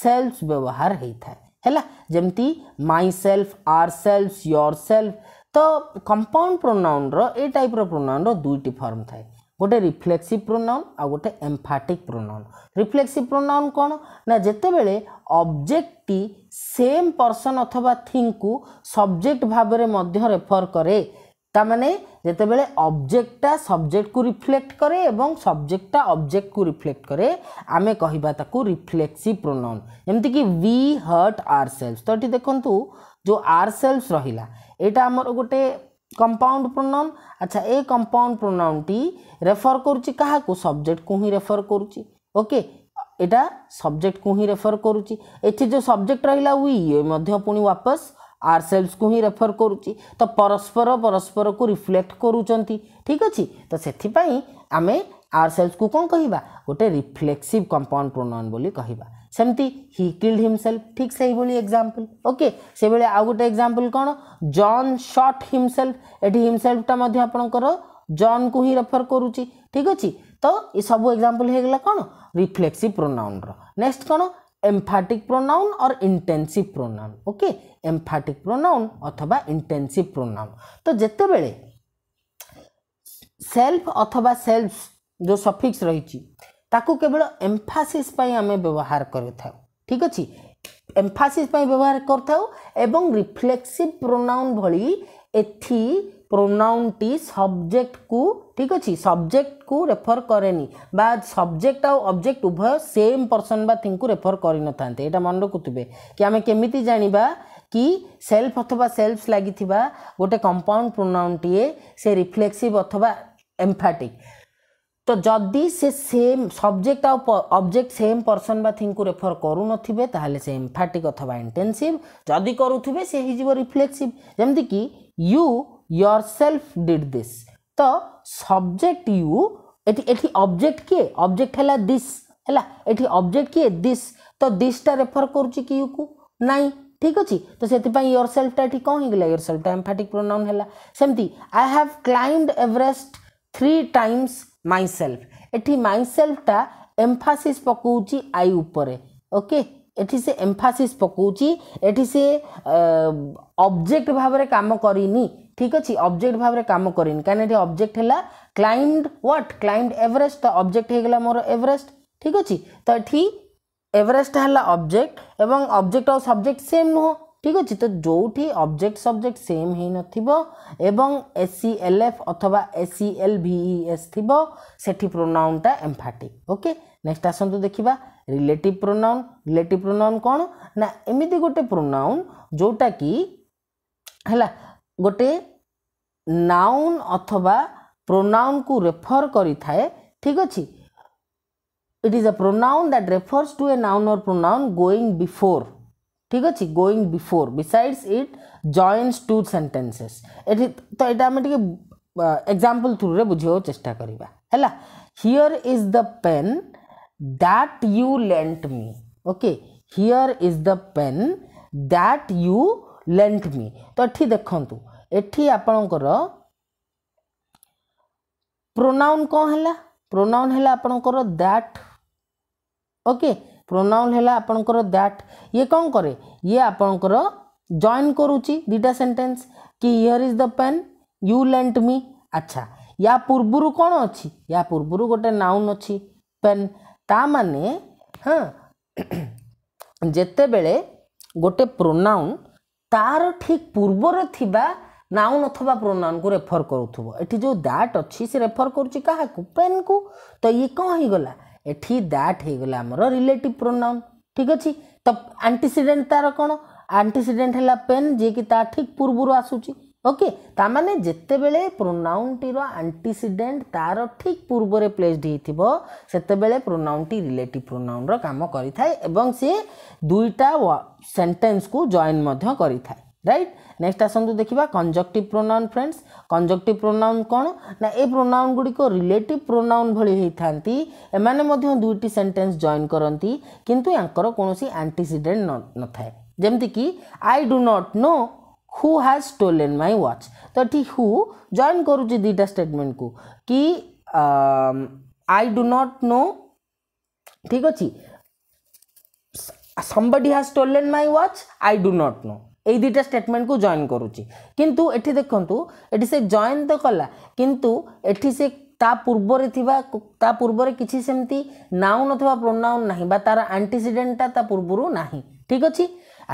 ସେଲ୍ଫ ବ୍ୟବହାର ହେଇଥାଏ ହେଲା ଯେମିତି myself ourself yourself ତ କମ୍ପାଉଣ୍ଡ ପ୍ରୋନାଉନ୍ର ଏ ଟାଇପ୍ର ପ୍ରୋନାଉନ୍ର ଦୁଇଟି ଫର୍ମ ଥାଏ ଗୋଟେ ରିଫ୍ଲେକ୍ସିଭ୍ ପ୍ରୋନାଉନ୍ ଆଉ ଗୋଟେ ଏମ୍ଫାଟିକ୍ ପ୍ରୋନାଉନ୍ ରିଫ୍ଲେକ୍ସିଭ୍ ପ୍ରୋନାଉନ୍ କ'ଣ ନା ଯେତେବେଳେ ଅବଜେକ୍ଟଟି ସେମ୍ ପର୍ସନ୍ ଅଥବା ଥିଙ୍କୁ ସବଜେକ୍ଟ ଭାବରେ ମଧ୍ୟ ରେଫର୍ କରେ ତାମାନେ ଯେତେବେଳେ ଅବଜେକ୍ଟଟା ସବଜେକ୍ଟକୁ ରିଫ୍ଲେକ୍ଟ କରେ ଏବଂ ସବଜେକ୍ଟଟା ଅବଜେକ୍ଟକୁ ରିଫ୍ଲେକ୍ଟ କରେ ଆମେ କହିବା ତାକୁ ରିଫ୍ଲେକ୍ସିଭ୍ ପ୍ରୋନାଉନ୍ ଯେମିତିକି ୱି ହର୍ଟ ଆର୍ ସେଲ୍ସ ତ ଏଠି ଦେଖନ୍ତୁ जो आर सेल्स रहा यहाँ गोटे कंपाउंड प्रोनाउन अच्छा ए कंपाउंड प्रोनाउन टी रेफर करा सब्जेक्ट को ही रेफर करके यहाँ सब्जेक्ट को ही रेफर करुच्ची एटी जो सब्जेक्ट रहा हुई पुणी वापस आर सेल्स को ही रेफर करुच्ची तो परस्पर परस्पर को रिफ्लेक्ट करुँच ठीक अच्छे तो से आम आर सेल्स को कौन कह गए रिफ्लेक्सीव कंपाउंड प्रोनाउन बोली कहवा সেমতি হি কিল্ড হিমসেলফ ঠিক সেইভাবে এক্সাম্পল ওকে সেইভাবে আউ গোটে এক্সাম্পল কোণ জন সট হিমসেলফ এটি হিমসেলফটা মধ্যে আপনার জন কু হি রেফর করুছি ঠিক আছে তো এসব এক্সাম্পল হয়ে গেল কোণ রিফ্লেক্সিভ প্রোনাউনর নেক্সট কোণ emphatic pronoun or intensive pronoun okay emphatic pronoun অথবা intensive pronoun তো যেতেবেলে self অথবা selves যে suffix রয়েছে ତାକୁ କେବଳ ଏମ୍ଫାସିସ୍ ପାଇଁ ଆମେ ବ୍ୟବହାର କରିଥାଉ ଠିକ୍ ଅଛି ଏମ୍ଫାସିସ୍ ପାଇଁ ବ୍ୟବହାର କରିଥାଉ ଏବଂ ରିଫ୍ଲେକ୍ସିଭ୍ ପ୍ରୋନାଉନ୍ ଭଳି ଏଥି ପ୍ରୋନାଉନ୍ଟି ସବଜେକ୍ଟକୁ ଠିକ୍ ଅଛି ସବଜେକ୍ଟକୁ ରେଫର୍ କରେନି ବା ସବଜେକ୍ଟ ଆଉ ଅବଜେକ୍ଟ ଉଭୟ ସେମ୍ ପର୍ସନ୍ ବା ଥିଙ୍କୁ ରେଫର୍ କରିନଥାନ୍ତେ ଏଇଟା ମନେ ରଖୁଥିବେ କି ଆମେ କେମିତି ଜାଣିବା କି ସେଲ୍ଫ ଅଥବା ସେଲ୍ଫ ଲାଗିଥିବା ଗୋଟେ କମ୍ପାଉଣ୍ଡ ପ୍ରୋନାଉନ୍ଟିଏ ସେ ରିଫ୍ଲେକ୍ସିଭ୍ ଅଥବା ଏମ୍ଫାଟିକ୍ তো যদি সে সেম সবজেক্ট আও অবজেক্ট সেম পর্সন বা থিঙ্কু রেফর করুনথিবে তাহলে সে এমফাটিক অথবা ইন্টেনসিভ যদি করুথিবে সে হইযিব রিফ্লেক্সিভ যেমতি কি you yourself did this তো সবজেক্ট ইউ এটি এটি অবজেক্ট কিয়ে অবজেক্ট হেলা দিস হেলা এটি অবজেক্ট কিয়ে দিস তো দিসটা রেফর করুছি কি ইউকু নাই ঠিক ଅଛି ତ ସେଥିପାଇଁ ୟୋର ସେଲ୍ଫଟା ଏଠି କ'ଣ ହେଇଗଲା ୟୋର ସେଲ୍ଫଟା ଏମ୍ଫାଟିକ୍ ପ୍ରୋନାଉନ୍ ହେଲା ସେମିତି I have climb Everest three times myself এটি মাইসেলফটা এমফাসিস পকাউছি আই উপরে ওকে এটি সে এমফাসিস পকাউছি এটি সে অবজেক্ট ভাবে কাম করিনি ঠিক আছে অবজেক্ট ভাবে কাম করিনি কারণ এটি অবজেক্ট হেলা ক্লাইম্ড হোয়াট ক্লাইম্ড এভরেস্ট তো অবজেক্ট হয়ে গেলা মোর এভরেস্ট ঠিক আছে তো এটি এভরেস্ট হেলা অবজেক্ট এবং অবজেক্ট আর সবজেক্ট সেম নুহ ঠিক ଅଛି ତ ଯେଉଁଠି ଅବଜେକ୍ଟ ସବଜେକ୍ଟ ସେମ୍ ହେଇନଥିବ ଏବଂ ଏସ୍ ସି ଏଲ୍ ଏଫ୍ ଅଥବା S C L V E S ଥିବ ସେଠି ପ୍ରୋନାଉନ୍ଟା ଏମ୍ଫାଟିକ୍ ଓକେ ନେକ୍ସଟ ଆସନ୍ତୁ ଦେଖିବା ରିଲେଟିଭ୍ ପ୍ରୋନାଉନ୍ ରିଲେଟିଭ୍ ପ୍ରୋନାଉନ୍ କ'ଣ ନା ଏମିତି ଗୋଟେ ପ୍ରୋନାଉନ୍ ଯେଉଁଟାକି ହେଲା ଗୋଟେ ନାଉନ୍ ଅଥବା ପ୍ରୋନାଉନ୍କୁ ରେଫର୍ କରିଥାଏ ଠିକ୍ ଅଛି it is a pronoun that refers to a noun or pronoun going before ठीक अच्छे going before besides it joins two sentences तो ये आम एक्जामपल थ्रु रे बुझे चेस्टा करवा here is the pen that you lent me okay here is the pen that you lent me तो ये देखु ये आपणकर प्रोनाउन कौन है प्रोनाउन है आपणकर दैट ओके okay? ପ୍ରୋନାଉନ୍ ହେଲା ଆପଣଙ୍କର ଦ୍ୟାଟ୍ ଇଏ କ'ଣ କରେ ଇଏ ଆପଣଙ୍କର ଜଏନ୍ କରୁଛି ଦୁଇଟା ସେଣ୍ଟେନ୍ସ କି here is the pen you lent me ଆଚ୍ଛା ୟା ପୂର୍ବରୁ କ'ଣ ଅଛି ୟା ପୂର୍ବରୁ ଗୋଟେ ନାଉନ୍ ଅଛି ପେନ୍ ତା ମାନେ ହଁ ଯେତେବେଳେ ଗୋଟେ ପ୍ରୋନାଉନ୍ ତା'ର ଠିକ୍ ପୂର୍ବରେ ଥିବା ନାଉନ୍ ଅଥବା ପ୍ରୋନାଉନ୍କୁ ରେଫର୍ କରୁଥିବ ଏଠି ଯେଉଁ ଦ୍ୟାଟ୍ ଅଛି ସେ ରେଫର୍ କରୁଛି କାହାକୁ ପେନ୍କୁ ତ ଇଏ କ'ଣ ହେଇଗଲା এটি দ্যাট হয়েগলা আমার রিলেটিভ প্রোনাউন ঠিক আছে তো আন্টিসিডেন্ট তার কোণ আন্টিসিডেন্ট হল পেন যিকি তা ঠিক পূর্বর আসুচি ওকে তা মানে যেতবে প্রোনাউনটির আন্টিসিডেন্ট তার ঠিক পূর্বরে প্লেসড হয়েছিল সেতবে প্রোনাউনটি রিলেটিভ প্রোনাউনর কাম করে এবং সে দুইটা সেন্টেন্স কু জয়েন মধ্য করে রাইট নেক্সট আসন্তু দেখিবা conjunctive pronoun friends conjunctive pronoun কোণ না এই প্রোনাউন গুড়িক রিলেটিভ প্রোনাউন ভଳି ହେଇଥାନ୍ତି ଏମାନେ ମଧ୍ୟ ଦୁଇଟି ସେଣ୍ଟେନ୍ସ ଜଏନ୍ କରନ୍ତି କିନ୍ତୁ ୟାଙ୍କର କୌଣସି ଆଣ୍ଟିସିଡେଣ୍ଟ ନଥାଏ ଯେମିତିକି I do not know who has stolen my watch তো এটি হু জয়েন করুছি দুইটা স্টেটমেন্ট কু কি আই ডু নট নো ঠিক আছে somebody has stolen my watch i do not know এই দুইটা স্টেটমেন্টକୁ ଜଏନ୍ କରୁଛି କିନ୍ତୁ ଏଠି ଦେଖନ୍ତୁ ଏଠି ସେ ଜଏନ୍ ତ କଲା କିନ୍ତୁ ଏଠି ସେ ତା ପୂର୍ବରେ ଥିବା ତା ପୂର୍ବରେ କିଛି ସେମିତି ନାଉନ୍ ଅଥବା ପ୍ରୋନାଉନ୍ ନାହିଁ ବା ତା'ର ଆଣ୍ଟିସିଡେଣ୍ଟଟା ତା ପୂର୍ବରୁ ନାହିଁ ଠିକ୍ ଅଛି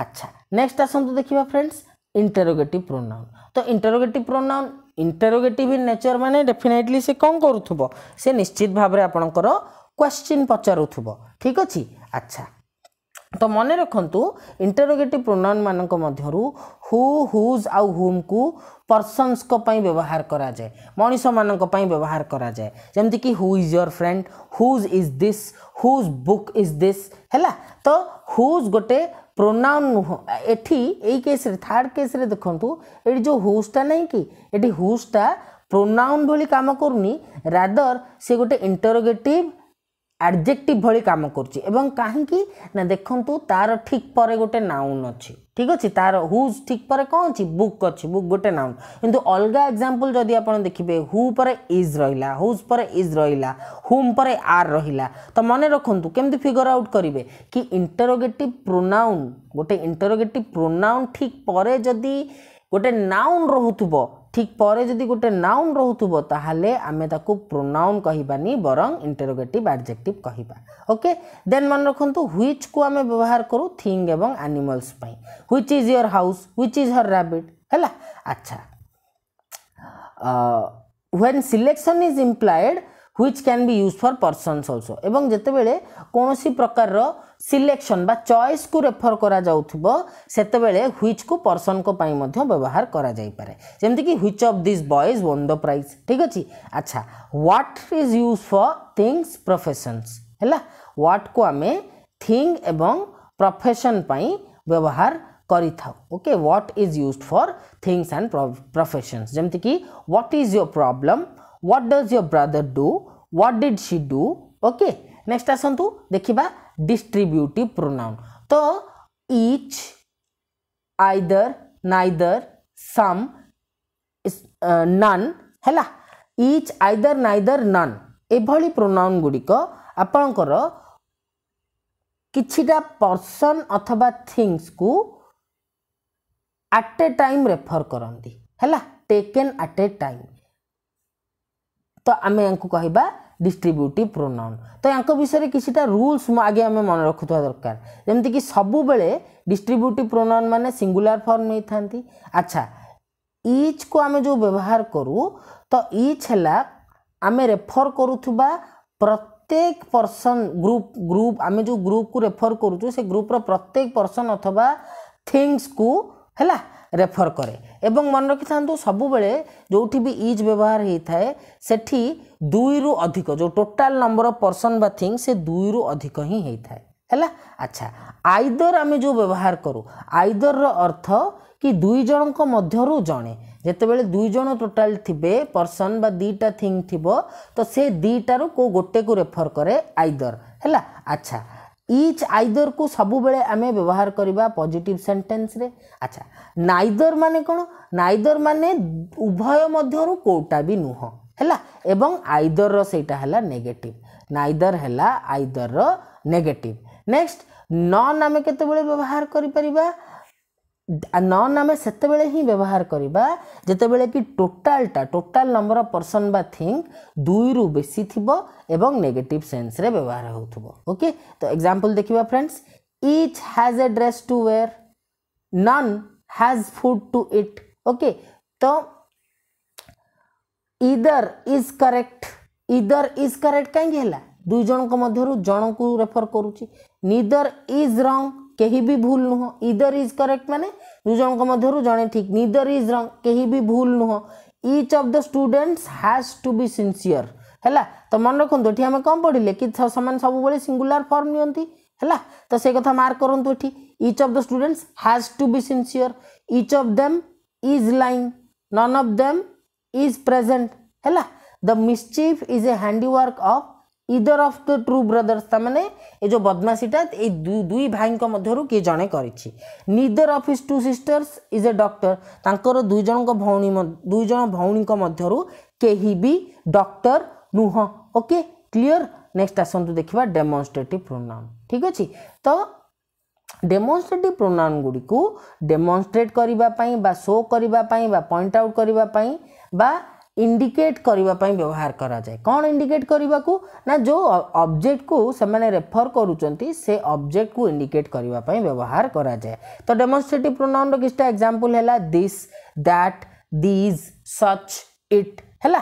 ଆଚ୍ଛା ନେକ୍ସଟ ଆସନ୍ତୁ ଦେଖିବା ଫ୍ରେଣ୍ଡସ୍ ଇଣ୍ଟରୋଗେଟିଭ୍ ପ୍ରୋନାଉନ୍ ତ interrogative pronoun interrogative in nature ମାନେ ଡେଫିନେଟଲି ସେ କ'ଣ କରୁଥିବ ସେ ନିଶ୍ଚିତ ଭାବରେ ଆପଣଙ୍କର କ୍ୱେଶ୍ଚିନ୍ ପଚାରୁଥିବ ଠିକ୍ ଅଛି ଆଚ୍ଛା तो मन रखु इंटरोगेटिव प्रोनाउन मानक हुज आउ हुम को पर्सनस व्यवहार कराए मनीष मानी व्यवहार कराए जमीक who is your friend whose is this whose book is this है तो हुज गोटे प्रोनाउन नुह ये थार्ड केस देखु ये जो हुजटा नहीं कि ये हुजटा प्रोनाउन भली कम करूनी रादर से गोटे इंटरोगेटिव ଆଡ଼ଜେକ୍ଟିଭ୍ ଭଳି କାମ କରୁଛି ଏବଂ କାହିଁକି ନା ଦେଖନ୍ତୁ ତା'ର ଠିକ୍ ପରେ ଗୋଟେ ନାଉନ୍ ଅଛି ঠিক আছে তার হুজ ঠিক পরে কম অছি বুক অছি বুক গোটে নাউন কিন্তু অলগা এক্সাম্পল যদি আপনার দেখবে হু পরে ইজ রহিলা হুজ পরে ইজ রহিলা হুম পরে আর রহিলা তো মনে রাখতু কেমতি ফিগর আউট করবে কি ইন্টরোগেটিভ প্রোনাউন গোটে ইন্টরোগেটিভ প্রোনাউন ঠিক পরে যদি গোটে নাউন রহুথব ঠিক পরে যদি গোটে নাউন রহুথিব তাহলে আমি তাকে প্রোনাউন কহবানি বরং ইন্টেরোগেটিভ আডজেক্টিভ কহবা ওকে দেন মনে রাখতু হুইচ কু আমি ব্যবহার করু থিং এবং আনিমলস পাই which is your house which is her rabbit হল আচ্ছা when selection is implied which can be use for persons also এবং যেতবে কোণী প্রকারর সিলেকশন বা চয়েস কু রেফর করা যাউথিব সেতবেলে হুইচ কু পর্সন কো পাই মধ্য ব্যবহার করা যাই পারে যেমতি কি which of this boys won the prize ঠিক আছে আচ্ছা what is use for things professions হেলা হোয়াট কু আমি থিং এবং প্রফেসন পাই ব্যবহার କରିଥାଉ okay what is use for things and professions ଯେମିତିକି what is your problem what does your brother do what did she do okay next आसतु देखा distributive pronoun तो each either neither some uh, none ହେଲା each either neither none ଏଭଳି pronoun ଗୁଡ଼ିକ ଆପଣଙ୍କର କିଛିଟା ପର୍ସନ୍ ଅଥବା ଥିଙ୍ଗସ୍କୁ ଆଟ୍ ଏ ଟାଇମ୍ ରେଫର୍ କରନ୍ତି ହେଲା ଟେକେନ୍ ଆଟ୍ ଏ ଟାଇମ୍ ତ ଆମେ ୟାଙ୍କୁ କହିବା ଡିଷ୍ଟ୍ରିବ୍ୟୁଟିଭ୍ ପ୍ରୋନାଉନ୍ ତ ୟାଙ୍କ ବିଷୟରେ କିଛିଟା ରୁଲ୍ସ ଆଗେ ଆମେ ମନେ ରଖୁଥିବା ଦରକାର ଯେମିତିକି ସବୁବେଳେ ଡିଷ୍ଟ୍ରିବ୍ୟୁଟିଭ୍ ପ୍ରୋନାଉନ୍ ମାନେ ସିଙ୍ଗୁଲାର ଫର୍ମ ନେଇଥାନ୍ତି ଆଚ୍ଛା ଇଚ୍କୁ ଆମେ ଯେଉଁ ବ୍ୟବହାର କରୁ ତ ଇଚ୍ ହେଲା ଆମେ ରେଫର୍ କରୁଥିବା ପ୍ରତ୍ୟେକ ପର୍ସନ୍ ଗ୍ରୁପ୍ ଗ୍ରୁପ୍ ଆମେ ଯେଉଁ ଗ୍ରୁପ୍କୁ ରେଫର୍ କରୁଛୁ ସେ ଗ୍ରୁପ୍ର ପ୍ରତ୍ୟେକ ପର୍ସନ୍ ଅଥବା ଥିଙ୍ଗସ୍କୁ ହେଲା ରେଫର୍ କରେ ଏବଂ ମନେ ରଖିଥାନ୍ତୁ ସବୁବେଳେ ଯେଉଁଠି ବି ଇଜ୍ ବ୍ୟବହାର ହୋଇଥାଏ ସେଠି ଦୁଇରୁ ଅଧିକ ଯେଉଁ ଟୋଟାଲ୍ ନମ୍ବର ଅଫ୍ ପର୍ସନ୍ ବା ଥିଙ୍ଗ ସେ ଦୁଇରୁ ଅଧିକ ହିଁ ହେଇଥାଏ ହେଲା ଆଚ୍ଛା ଆଇଦର ଆମେ ଯେଉଁ ବ୍ୟବହାର କରୁ ଆଇଦରର ଅର୍ଥ କି ଦୁଇ ଜଣଙ୍କ ମଧ୍ୟରୁ ଜଣେ ଯେତେବେଳେ ଦୁଇ ଜଣ ଟୋଟାଲ୍ ଥିବେ ପର୍ସନ୍ ବା ଦୁଇଟା ଥିଙ୍ଗ ଥିବ ତ ସେ ଦୁଇଟାରୁ କେଉଁ ଗୋଟେକୁ ରେଫର୍ କରେ ଆଇଦର ହେଲା ଆଚ୍ଛା ଇଚ୍ ଆଇଦର୍କୁ ସବୁବେଳେ ଆମେ ବ୍ୟବହାର କରିବା ପଜିଟିଭ୍ ସେଣ୍ଟେନ୍ସରେ ଆଚ୍ଛା ନାଇଦର୍ ମାନେ କ'ଣ ନାଇଦର୍ ମାନେ ଉଭୟ ମଧ୍ୟରୁ କେଉଁଟା ବି ନୁହଁ ହେଲା ଏବଂ ଆଇଦର୍ର ସେଇଟା ହେଲା ନେଗେଟିଭ୍ ନାଇଦର୍ ହେଲା ଆଇଦର୍ର ନେଗେଟିଭ୍ ନେକ୍ସଟ ନନ୍ ଆମେ କେତେବେଳେ ବ୍ୟବହାର କରିପାରିବା नन आम से ही व्यवहार करवा जितेबले कि टोटालटा टोटाल नंबर अफ पर्सन बा थिंग दुई रु बेस नेगेटिव सेन्स व्यवहार होके तो एग्जांपल देखा friends each has a dress to wear none has food to eat okay तो either is correct either is correct कहीं दुईज जन को रेफर करुच्ची निदर इज रंग कहीं भी भूल नुह इधर इज करेक्ट मान दुजन को मधर जाने ठीक निदर इज रंग कहीं भी भूल नुह each of the students has to be sincere है तो मन रखुद ये आम कम पढ़ले कि सब सिंगुलर फर्म नि निला मार्क करूँ ये each of the students has to be sincere each of them is lying none of them is present है the mischief is a handiwork of either of the two brothers ତାମାନେ ଏ ଯେଉଁ ବଦମାସିଟା ଏଇ ଦୁଇ ଭାଇଙ୍କ ମଧ୍ୟରୁ କିଏ ଜଣେ କରିଛି neither of his two sisters is a doctor ତାଙ୍କର ଦୁଇ ଜଣଙ୍କ ଭଉଣୀ ଦୁଇ ଜଣ ଭଉଣୀଙ୍କ ମଧ୍ୟରୁ କେହି ବି ଡକ୍ଟର ନୁହଁ ଓକେ କ୍ଲିଅର ନେକ୍ସଟ ଆସନ୍ତୁ ଦେଖିବା ଡେମନଷ୍ଟ୍ରେଟିଭ୍ ପ୍ରୋନାଉନ୍ ଠିକ୍ ଅଛି ତ ଡେମନଷ୍ଟ୍ରେଟିଭ୍ ପ୍ରୋନାଉନ୍ ଗୁଡ଼ିକୁ ଡେମନଷ୍ଟ୍ରେଟ୍ କରିବା ପାଇଁ ବା ଶୋ କରିବା ପାଇଁ ବା ପଏଣ୍ଟ ଆଉଟ୍ କରିବା ପାଇଁ ବା इंडिकेट करने व्यवहार करा जाए कौन इंडिकेट करने को ना जो ऑब्जेक्ट को से रेफर से को इंडिकेट करने व्यवहार करा जाए तो डेमोनस्ट्रेटिव प्रोनाउन रिचा एग्जांपल है this that these such it है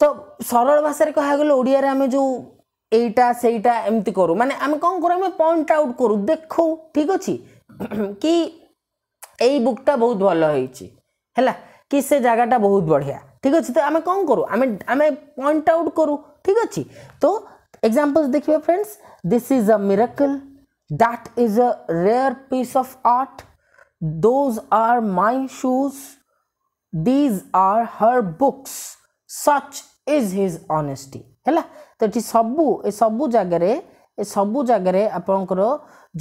तो सरल भाषा कह ओर आम जो यहीटा से एमती करूँ मैंने आम कौन करें पॉइंट आउट करूँ देख ठीक अच्छे कि यही बहुत भल होती है କି ସେ ଜାଗାଟା ବହୁତ ବଢ଼ିଆ ଠିକ୍ ଅଛି ତ ଆମେ କ'ଣ କରୁ ଆମେ ଆମେ ପଏଣ୍ଟ ଆଉଟ୍ କରୁ ଠିକ୍ ଅଛି ତ ଏକ୍ଜାମ୍ପଲ୍ସ ଦେଖିବେ friends this is a miracle that is a rare piece of art those are my shoes these are her books such is his honesty ହେଲା ତ ଏଠି ସବୁ ଏ ସବୁ ଜାଗାରେ ଏ ସବୁ ଜାଗାରେ ଆପଣଙ୍କର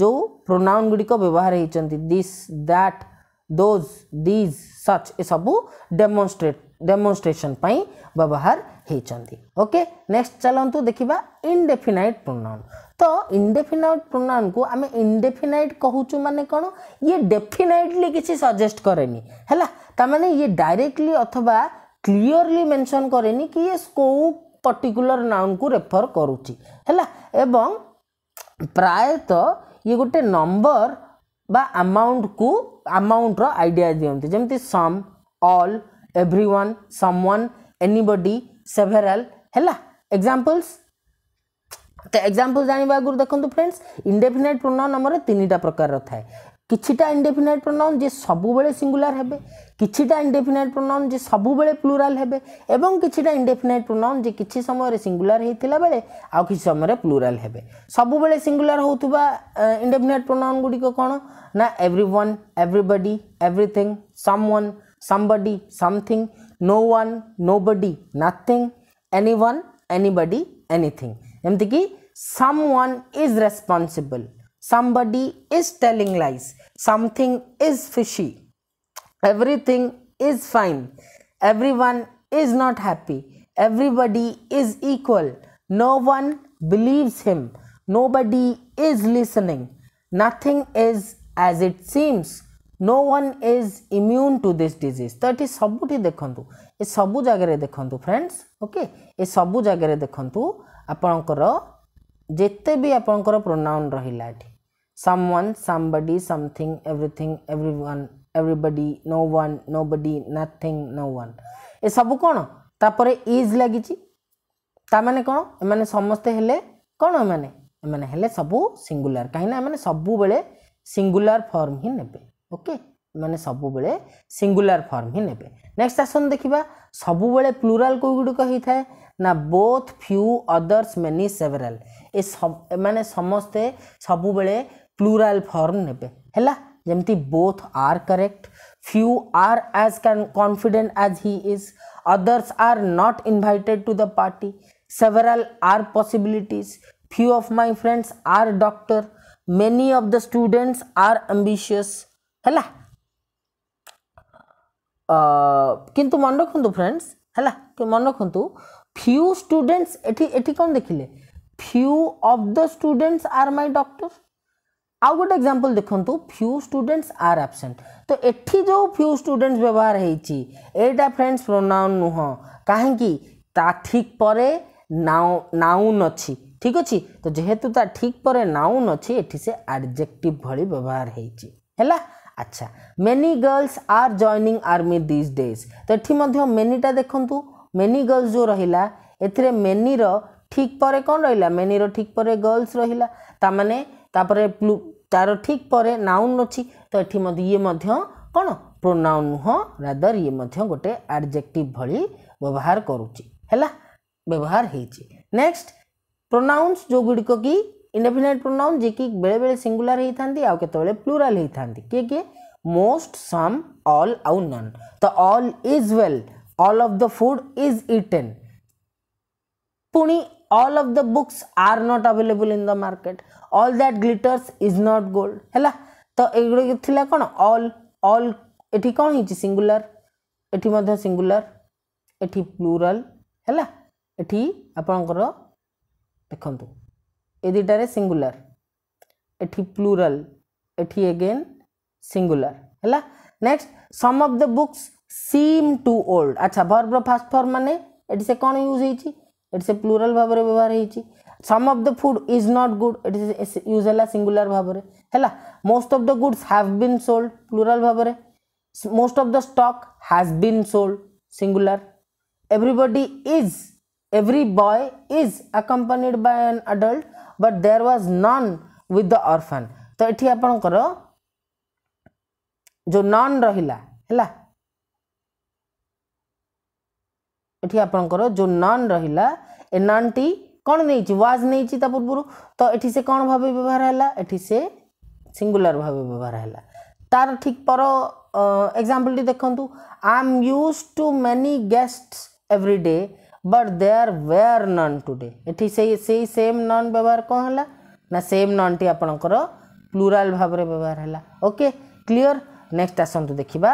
ଯେଉଁ ପ୍ରୋନାଉନ୍ ଗୁଡ଼ିକ ବ୍ୟବହାର ହେଇଛନ୍ତି this that those these such ଏସବୁ ଡେମୋନଷ୍ଟ୍ରେଟ୍ ଡେମୋନଷ୍ଟ୍ରେସନ୍ ପାଇଁ ବ୍ୟବହାର ହେଇଛନ୍ତି ଓକେ ନେକ୍ସଟ ଚାଲନ୍ତୁ ଦେଖିବା ଇନଡେଫିନାଇଟ୍ ପ୍ରୋନାଉନ୍ ତ ଇନଡେଫିନାଇଟ୍ ପ୍ରୋନାଉନ୍କୁ ଆମେ ଇନଡେଫିନାଇଟ୍ କହୁଛୁ ମାନେ କ'ଣ ଇଏ ଡେଫିନାଇଟ୍ଲି କିଛି ସଜେଷ୍ଟ କରେନି ହେଲା ତାମାନେ ଇଏ ଡାଇରେକ୍ଟଲି ଅଥବା କ୍ଲିଅରଲି ମେନସନ୍ କରେନି କି ଇଏ କେଉଁ ପର୍ଟିକୁଲାର ନାଉନ୍କୁ ରେଫର୍ କରୁଛି ହେଲା ଏବଂ ପ୍ରାୟତଃ ଇଏ ଗୋଟେ ନମ୍ବର ବା ଆମାଉଣ୍ଟକୁ ଆମାଉଣ୍ଟର ଆଇଡ଼ିଆ ଦିଅନ୍ତି ଯେମିତି some all every one some one anybody several ହେଲା ଏକ୍ଜାମ୍ପଲ୍ସ ତ ଏକ୍ଜାମ୍ପଲ୍ ଜାଣିବା ଆଗରୁ ଦେଖନ୍ତୁ ଫ୍ରେଣ୍ଡସ୍ ଇଣ୍ଡେଫିନେଟ୍ ପ୍ରୋନାଉନ୍ ଆମର ତିନିଟା ପ୍ରକାରର ଥାଏ কিছুটা ইনডেফিনাইট প্রোনাউন যে সবুলে সিঙ্গুলার হবে কিছুটা ইনডেফিনাইট প্রোনাউন যে সবুলে প্লুরাল হবে এবং কিছুটা ইনডেফিনাইট প্রোনাউন যে কিছু সময় সিঙ্গুলার হয়েছিল বেড়ে আউ কিছু সময় প্লুরাল হবে সবুলে সিঙ্গুলার হোথা ইনডেফিনাইট প্রোনাউন গুড়ি কোণ না every one everybody everything some one somebody something no one nobody nothing anyone anybody anything এমতি কি someone is responsible somebody is telling lies something is fishy everything is fine everyone is not happy everybody is equal no one believes him nobody is listening nothing is as it seems no one is immune to this disease that is sabuti dekhantu e sabu jagare dekhantu friends okay e sabu jagare dekhantu apan kor jette bi apan kor pronoun rahila someone somebody something everything everyone everybody no one nobody nothing no one ए सब कौन तापर इज लगी कौन एम समस्ते हेले कौन एमने एमने सब सिंगुलर कहीं ना सब बड़े सिंगुलर फर्म ही ने ओके मैंने सब बड़े सिंगुलर फर्म ही ने नेक्स्ट आसन देखा सब बड़े प्लूराल कोई है ना both few others many several ए सब मैंने समस्ते सब बड़े प्लूराल फर्म नेला जमी both are correct few are as confident as he is others are not invited to the party several are possibilities few of my friends are doctor many of the students are ambitious है किंतु मन रखु फ्रेंड्स है मन रखु फ्यू स्टूडेंट्स एटी कौन देखिले few of the students are my doctor ଆଉ ଗୋଟେ ଏକ୍ଜାମ୍ପଲ୍ ଦେଖନ୍ତୁ ଫ୍ୟୁ ଷ୍ଟୁଡେଣ୍ଟସ୍ ଆର୍ ଆବସେଣ୍ଟ ତ ଏଠି ଯେଉଁ ଫ୍ୟୁ ଷ୍ଟୁଡେଣ୍ଟସ୍ ବ୍ୟବହାର ହେଇଛି ଏଇଟା ଫ୍ରେଣ୍ଡସ୍ ପ୍ରୋନାଉନ୍ ନୁହଁ କାହିଁକି ତା ଠିକ୍ ପରେ ନାଉନ୍ ଅଛି ଠିକ୍ ଅଛି ତ ଯେହେତୁ ତା ଠିକ୍ ପରେ ନାଉନ୍ ଅଛି ଏଠି ସେ ଆଡ଼ଜେକ୍ଟିଭ୍ ଭଳି ବ୍ୟବହାର ହେଇଛି ହେଲା ଆଚ୍ଛା many girls are joining army this days ତ ଏଠି ମଧ୍ୟ ମେନିଟା ଦେଖନ୍ତୁ ମେନି ଗର୍ଲସ୍ ଯେଉଁ ରହିଲା ଏଥିରେ ମେନିର ଠିକ୍ ପରେ କ'ଣ ରହିଲା ମେନିର ଠିକ୍ ପରେ ଗର୍ଲସ୍ ରହିଲା ତା'ମାନେ ତାପରେ ତାର ଠିକ୍ ପରେ ନାଉନ୍ ଅଛି ତ ଏଠି ମଧ୍ୟ ଇଏ ମଧ୍ୟ କ'ଣ ପ୍ରୋନାଉନ୍ ନୁହଁ ରାଦର ଇଏ ମଧ୍ୟ ଗୋଟେ ଆଡ଼ଜେକ୍ଟିଭ୍ ଭଳି ବ୍ୟବହାର କରୁଛି ହେଲା ବ୍ୟବହାର ହେଇଛି ନେକ୍ସଟ ପ୍ରୋନାଉନ୍ସ ଯେଉଁଗୁଡ଼ିକ କି ଇଣ୍ଡିଫିନାଇଟ୍ ପ୍ରୋନାଉନ୍ ଯିଏକି ବେଳେବେଳେ ସିଙ୍ଗୁଲାର ହେଇଥାନ୍ତି ଆଉ କେତେବେଳେ ପ୍ଲୁରାଲ୍ ହେଇଥାନ୍ତି କିଏ କିଏ ମୋଷ୍ଟ ସମ୍ ଅଲ୍ ଆଉ ନନ୍ ତ all is well all of the food is eaten ପୁଣି all of the books are not available in the market all that glitters is not gold ହେଲା ତ ଏଗୁଡ଼ିକ ଥିଲା କ'ଣ ଅଲ୍ ଅଲ୍ ଏଠି କ'ଣ ହେଇଛି ସିଙ୍ଗୁଲାର ଏଠି ମଧ୍ୟ ସିଙ୍ଗୁଲାର ଏଠି ପ୍ଲୁରାଲ ହେଲା ଏଠି ଆପଣଙ୍କର ଦେଖନ୍ତୁ ଏ ଦୁଇଟାରେ ସିଙ୍ଗୁଲାର ଏଠି ପ୍ଲୁରାଲ ଏଠି ଏଗେନ୍ ସିଙ୍ଗୁଲାର ହେଲା next some of the books seem too old ଆଚ୍ଛା ଭର୍ବର ଫାଷ୍ଟ ଫର୍ମ ମାନେ ଏଠି ସେ କ'ଣ ୟୁଜ୍ ହେଇଛି इट्स ए प्लूराल भाव में व्यवहार होती some of the food is not good it's use है सिंगुलर भाव में है most of the goods have been sold plural भाव में most of the stock has been sold singular everybody is every boy is accompanied by an adult but there was none with the orphan तो ये आपणकर जो नन रहा है এটি আপনার যে নন রহিলা এ ননটি কোণ নিয়েছি ওয়াজ নিয়েছি তা পূর্ব তো এটি সে কোণ ভাবে ব্যবহার হল এটি সে সিঙ্গুলার ভাবে ব্যবহার হল তার ঠিক পর এক্সাম্পলটি দেখন্তু I am use to many guest every day but there were none today এটি সেই সেই সেম নন ব্যবহার কোণ হল না সেম ননটি আপনার প্লুরাল ভাবে ব্যবহার হল ওকে ক্লিয়ার নেক্সট আসন্তু দেখিবা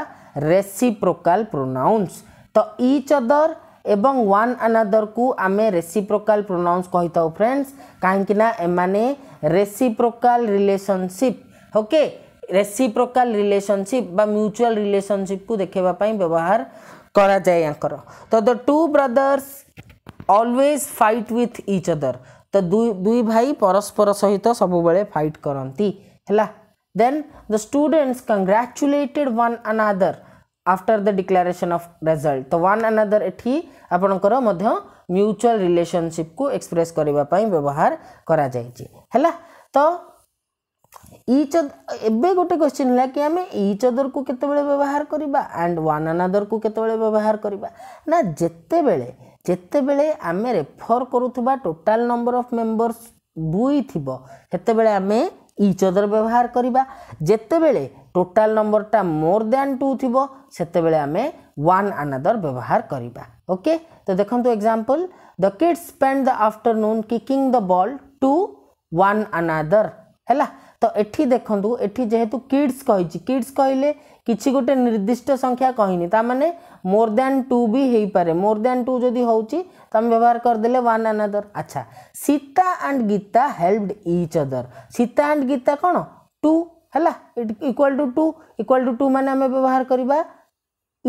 ରେସିପ୍ରୋକାଲ୍ ପ୍ରୋନାଉନ୍ସ ତ ଇଚ୍ ଅଦର୍ ଏବଂ ୱାନ୍ ଆନାଦରକୁ ଆମେ ରେସିପ୍ରୋକାଲ୍ ପ୍ରୋନାଉନ୍ସ କହିଥାଉ ଫ୍ରେଣ୍ଡସ୍ କାହିଁକିନା ଏମାନେ reciprocal relationship okay reciprocal relationship ବା ମ୍ୟୁଚୁଆଲ୍ ରିଲେସନସିପ୍କୁ ଦେଖାଇବା ପାଇଁ ବ୍ୟବହାର କରାଯାଏ ୟାଙ୍କର ତ the two brothers always fight with each other ତ ଦୁଇ ଦୁଇ ଭାଇ ପରସ୍ପର ସହିତ ସବୁବେଳେ ଫାଇଟ୍ କରନ୍ତି ହେଲା then the students congratulated one another after the declaration of result तो वन अनादर एटी ଆପଣଙ୍କର ମଧ୍ୟ ମ୍ୟୁଚୁଆଲ୍ ରିଲେସନସିପ୍କୁ ଏକ୍ସପ୍ରେସ୍ କରିବା ପାଇଁ ବ୍ୟବହାର କରାଯାଇଛି ହେଲା ତ ଇଚ୍ ଏବେ ଗୋଟେ କ୍ୱେଶ୍ଚିନ୍ ହେଲା କି ଆମେ ଇଚ୍ ଅଦରକୁ କେତେବେଳେ ବ୍ୟବହାର କରିବା ଆଣ୍ଡ ୱାନ୍ ଆନାଦରକୁ କେତେବେଳେ ବ୍ୟବହାର କରିବା ନା ଯେତେବେଳେ ଯେତେବେଳେ ଆମେ ରେଫର୍ କରୁଥିବା ଟୋଟାଲ୍ ନମ୍ବର ଅଫ୍ ମେମ୍ବର୍ସ ଦୁଇ ଥିବ ସେତେବେଳେ ଆମେ ଇଚ୍ ଅଦର ବ୍ୟବହାର କରିବା ଯେତେବେଳେ टोटाल नंबर टा मोर दैन टू थी से आम वन आनादर व्यवहार करवा ओके तो देखो example the kid spent the afternoon kicking the ball to one another है तो ये देखू येहेतु तो, किड्स कही किड्स कहले कि गोटे निर्दिष्ट संख्या कहनी ता मैंने मोर दैन टू भी हो पाए मोर दैन टू जदि तो व्यवहार करदे वन आनादर अच्छा Sita and Gita helped each other Sita and Gita कौन टू है equal to two equal to two मान व्यवहार करवा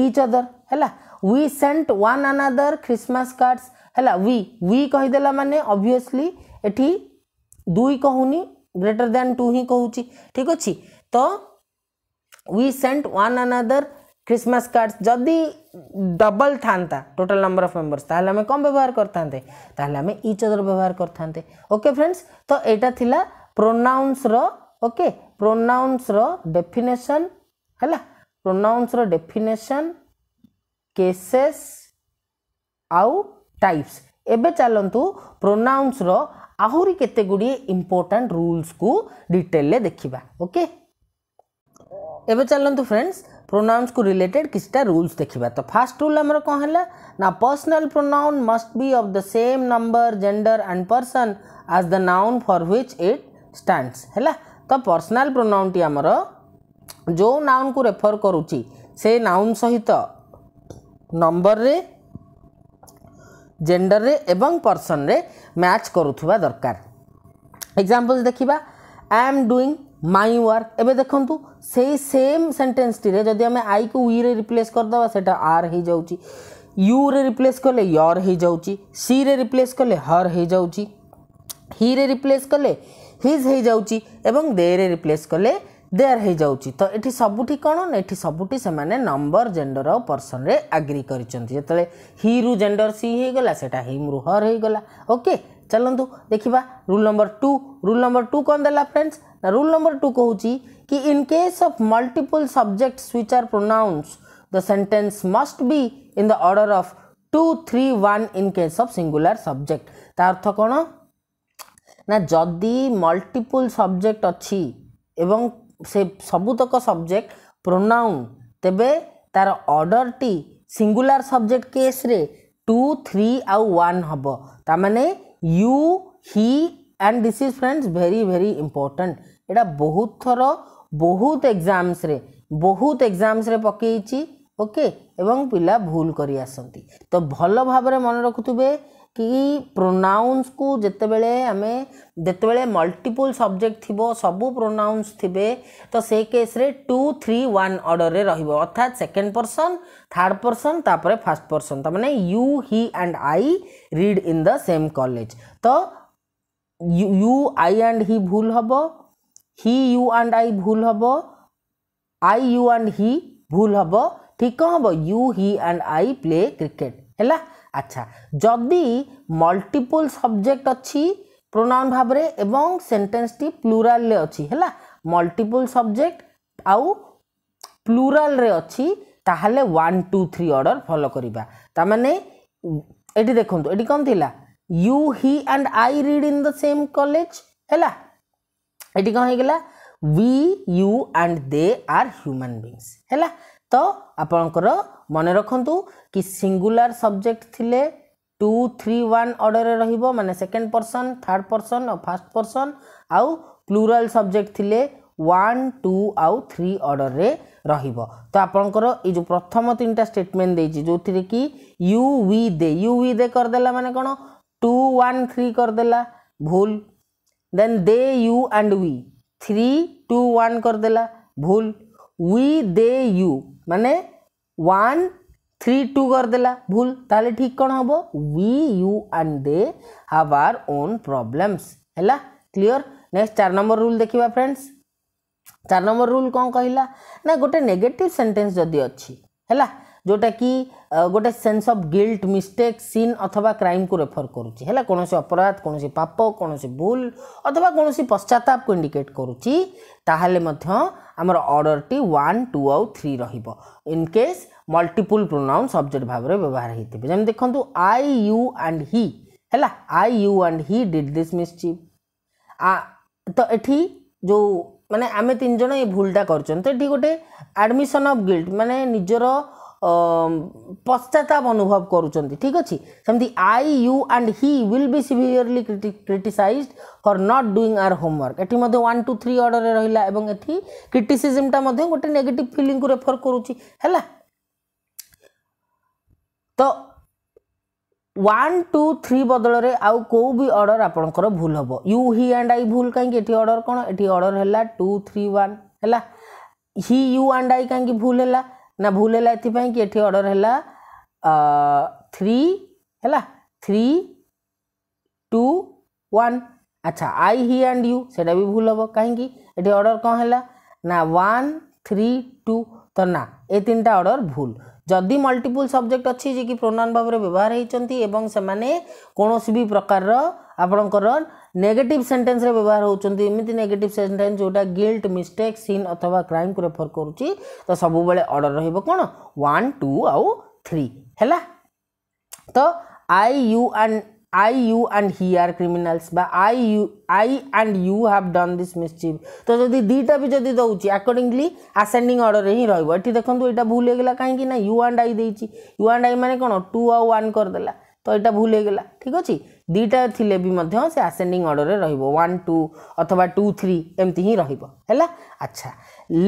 इच अदर है sent one another Christmas cards है वी कहीदे मानने अभीयसली दुई कहूनी ग्रेटर दैन टू ही कह ठीक अच्छे तो we sent one another Christmas card जदि डबल था टोटल नंबर अफ मेंबर्स ताहले कम व्यवहार करते हमें इच अदर व्यवहार करते ओके फ्रेंड्स तो यहाँ थी प्रोनाउन्स रो ପ୍ରୋନାଉନ୍ସର ଡେଫିନେସନ୍ ହେଲା ପ୍ରୋନାଉନ୍ସର ଡେଫିନେସନ୍ କେସେସ୍ ଆଉ ଟାଇପ୍ସ ଏବେ ଚାଲନ୍ତୁ ପ୍ରୋନାଉନ୍ସର ଆହୁରି କେତେ ଗୁଡ଼ିଏ ଇମ୍ପୋର୍ଟାଣ୍ଟ ରୁଲ୍ସକୁ ଡିଟେଲରେ ଦେଖିବା ଓକେ ଏବେ ଚାଲନ୍ତୁ ଫ୍ରେଣ୍ଡସ୍ ପ୍ରୋନାଉନ୍ସକୁ ରିଲେଟେଡ୍ କିଛିଟା ରୁଲ୍ସ ଦେଖିବା ତ ଫାର୍ଷ୍ଟ ରୁଲ୍ ଆମର କ'ଣ ହେଲା ନା personal pronoun must be of the same number gender and person as the noun for which it stands ହେଲା ତ ପର୍ସନାଲ୍ ପ୍ରୋନାଉନ୍ଟି ଆମର ଯେଉଁ ନାଉନ୍କୁ ରେଫର୍ କରୁଛି ସେ ନାଉନ୍ ସହିତ ନମ୍ବରରେ ଜେଣ୍ଡରରେ ଏବଂ ପର୍ସନରେ ମ୍ୟାଚ୍ କରୁଥିବା ଦରକାର ଏକ୍ଜାମ୍ପଲ୍ସ ଦେଖିବା I am doing my work ଏବେ ଦେଖନ୍ତୁ ସେଇ ସେମ୍ ସେଣ୍ଟେନ୍ସଟିରେ ଯଦି ଆମେ ଆଇକୁ ୱିରେ ରିପ୍ଲେସ୍ କରିଦେବା ସେଇଟା ଆର୍ ହେଇଯାଉଛି ୟୁରେ ରିପ୍ଲେସ୍ କଲେ ୟର୍ ହେଇଯାଉଛି ସିରେ ରିପ୍ଲେସ୍ କଲେ ହର୍ ହେଇଯାଉଛି ହିରେ ରିପ୍ଲେସ୍ କଲେ हिज हो जा रिप्लेस कले देर हो जा तो ये सबूत कौन ना ये सबूत से नंबर जेंडर आउ पर्सन रे आग्री करते हि रु जेंडर सी होगा से रु हर हो ओके चलतु देखा rule number two rule number two कौन दे फ्रेंड्स ना रूल नंबर टू कौच कि in case of multiple subject which are pronouns the sentence must be in the order of two three one in case of singular subject ता अर्थ कौन ନା ଯଦି ମଲ୍ଟିପୁଲ୍ ସବଜେକ୍ଟ ଅଛି ଏବଂ ସେ ସବୁତକ ସବଜେକ୍ଟ ପ୍ରୋନାଉନ୍ ତେବେ ତା'ର ଅର୍ଡ଼ରଟି ସିଙ୍ଗୁଲାର ସବଜେକ୍ଟ କେସ୍ରେ ଟୁ ଥ୍ରୀ ଆଉ ୱାନ୍ ହେବ ତା'ମାନେ you he and this is friends very very important ଏଇଟା ବହୁତ ଥର ବହୁତ ଏକ୍ଜାମ୍ସରେ ବହୁତ ଏକ୍ଜାମ୍ସରେ ପକାଇଛି ଓକେ ଏବଂ ପିଲା ଭୁଲ କରି ଆସନ୍ତି ତ ଭଲ ଭାବରେ ମନେ ରଖୁଥିବେ कि प्रोनाउन्स को जितेबले आम जितेबले मल्टीपुल सब्जेक्ट थी सब प्रोनाउन्स थे तो से केस्रे टू थ्री वन अर्डर में रोज अर्थात सेकेंड पर्सन थार्ड पर्सन तापर फास्ट पर्सन तम मैंने you he and I read in the same college तो यू आई एंड हि भूल हम हि यू एंड आई भूल हम आई यू एंड हि भूल हम ठीक हम यू हि एंड आई प्ले क्रिकेट है আচ্ছা যদি ମଲ୍ଟିପୁଲ୍ ସବଜେକ୍ଟ ଅଛି ପ୍ରୋନାଉନ୍ ଭାବରେ ଏବଂ ସେଣ୍ଟେନ୍ସଟି ପ୍ଲୁରାଲ୍ରେ ଅଛି ହେଲା ମଲ୍ଟିପୁଲ୍ ସବଜେକ୍ଟ ଆଉ ପ୍ଲୁରାଲ୍ରେ ଅଛି ତାହେଲେ one two three order follow କରିବା ତାମାନେ ଏଠି ଦେଖନ୍ତୁ ଏଠି କ'ଣ ଥିଲା you he and I read in the same college ହେଲା ଏଠି କ'ଣ ହେଇଗଲା we you and they are human beings है तो ଆପଣଙ୍କର ମନେ ରଖନ୍ତୁ କି ସିଙ୍ଗୁଲାର ସବଜେକ୍ଟ ଥିଲେ ଟୁ ଥ୍ରୀ ୱାନ୍ ଅର୍ଡ଼ରରେ ରହିବ ମାନେ ସେକେଣ୍ଡ ପର୍ସନ୍ ଥାର୍ଡ଼ ପର୍ସନ୍ ଆଉ ଫାର୍ଷ୍ଟ ପର୍ସନ୍ ଆଉ ପ୍ଲୁରାଲ୍ ସବଜେକ୍ଟ ଥିଲେ ୱାନ୍ ଟୁ ଆଉ ଥ୍ରୀ ଅର୍ଡ଼ରରେ ରହିବ ତ ଆପଣଙ୍କର ଏଇ ଯେଉଁ ପ୍ରଥମ ତିନିଟା ଷ୍ଟେଟମେଣ୍ଟ ଦେଇଛି ଯେଉଁଥିରେ କି you we they you we they କରିଦେଲା ମାନେ କ'ଣ ଟୁ ୱାନ୍ ଥ୍ରୀ କରିଦେଲା ଭୁଲ then they you and we three two one କରିଦେଲା ଭୁଲ ୱି ଦେ ୟୁ ମାନେ ୱାନ୍ থ্রি টু করেদেলা ভুল তাহলে ঠিক কোণ হব we you and they have our own problems হল ক্লিয়র নেক্সট চার নম্বর রুল দেখিবা ফ্রেন্ডস চার নম্বর রুল কম কহিলা না গোটে নেগেটিভ সেন্টেন্স যদি অছি হলা जोटा कि गोटे sense of guilt mistake sin अथवा क्राइम को रेफर करुच्ची है कौन अपराध कौन पाप कौन भूल अथवा कौन पश्चाताप को इंडिकेट करुच्ची अर्डर टी वन टू आउ थ्री रनकेस मल्टीपुल प्रोनाउन सब्जेक्ट भाव में व्यवहार होते जमी देखो आई यू एंड हि है I you and he did this mischief तो ये जो माने आम तीन जन ये भूलटा कर तो गोटे आडमिशन अफ गिल्ट माने निजर পশ্চাତାପ ଅନୁଭବ କରୁଛନ୍ତି ଠିକ୍ ଅଛି ସେମିତି I you and he will be severely criticised for not doing our homework ଏଠି ମଧ୍ୟ ୱାନ୍ ଟୁ ଥ୍ରୀ ଅର୍ଡ଼ରରେ ରହିଲା ଏବଂ ଏଠି କ୍ରିଟିସିଜିମ୍ଟା ମଧ୍ୟ ଗୋଟେ ନେଗେଟିଭ୍ ଫିଲିଂକୁ ରେଫର୍ କରୁଛି ହେଲା ତ ওয়ান টু থ্রি বদলরে আউ কেউ বি অর্ডর আপনার ভুল হব ইউ হি আন্ড আই ভুল কাহি এটি অর্ডর কোণ এটি অর্ডর হল টু থ্রি ওয়ান হল হি ইউ আন্ড আই কাহি ভুল হলা ନା ଭୁଲ ହେଲା ଏଥିପାଇଁ କି ଏଠି ଅର୍ଡ଼ର ହେଲା থ্রি হ্যাঁ থ্রি টু ওয়ান আচ্ছা আই হি আন্ড ইউ সেটা বি ভুল হব কী এটি অর্ডর কম হল না ওয়ান থ্রি টু তো না এই তিনটা অর্ডর ভুল যদি মল্টিপুল সবজেক্ট অছি যে কি প্রোনাউন ভাবে ব্যবহার হয়েছেন এবং সেমানে কোণী বি প্রকারর আপনার ନେଗେଟିଭ୍ ସେଣ୍ଟେନ୍ସରେ ବ୍ୟବହାର ହେଉଛନ୍ତି ଏମିତି ନେଗେଟିଭ୍ ସେଣ୍ଟେନ୍ସ ଯେଉଁଟା ଗିଲ୍ଟ ମିଷ୍ଟେକ୍ ସିନ୍ ଅଥବା କ୍ରାଇମ୍କୁ ରେଫର୍ କରୁଛି ତ ସବୁବେଳେ ଅର୍ଡ଼ର ରହିବ କ'ଣ ୱାନ୍ ଟୁ ଆଉ ଥ୍ରୀ ହେଲା ତ I you and I you and he are criminals বা I you I and you have done this mischief তো যদি দুইটা বি যদি দৌছি আকর্ডিংলি আসেন্ডিং অর্ডরে হি রহব এটি দেখুন এটা ভুল হয়ে গেল কাহি না ইউ অ্যান্ড আই দিয়েছি ইউ অ্যান্ড আই মানে কোণ টু আউ ওয়ান করেদেলা তো এটা ভুল হয়ে গেল ঠিক আছে ଦୁଇଟା ଥିଲେ ବି ମଧ୍ୟ ସେ ଆସେଣ୍ଡିଂ ଅର୍ଡ଼ରରେ ରହିବ ୱାନ୍ ଟୁ ଅଥବା ଟୁ ଥ୍ରୀ ଏମିତି ହିଁ ରହିବ ହେଲା ଆଚ୍ଛା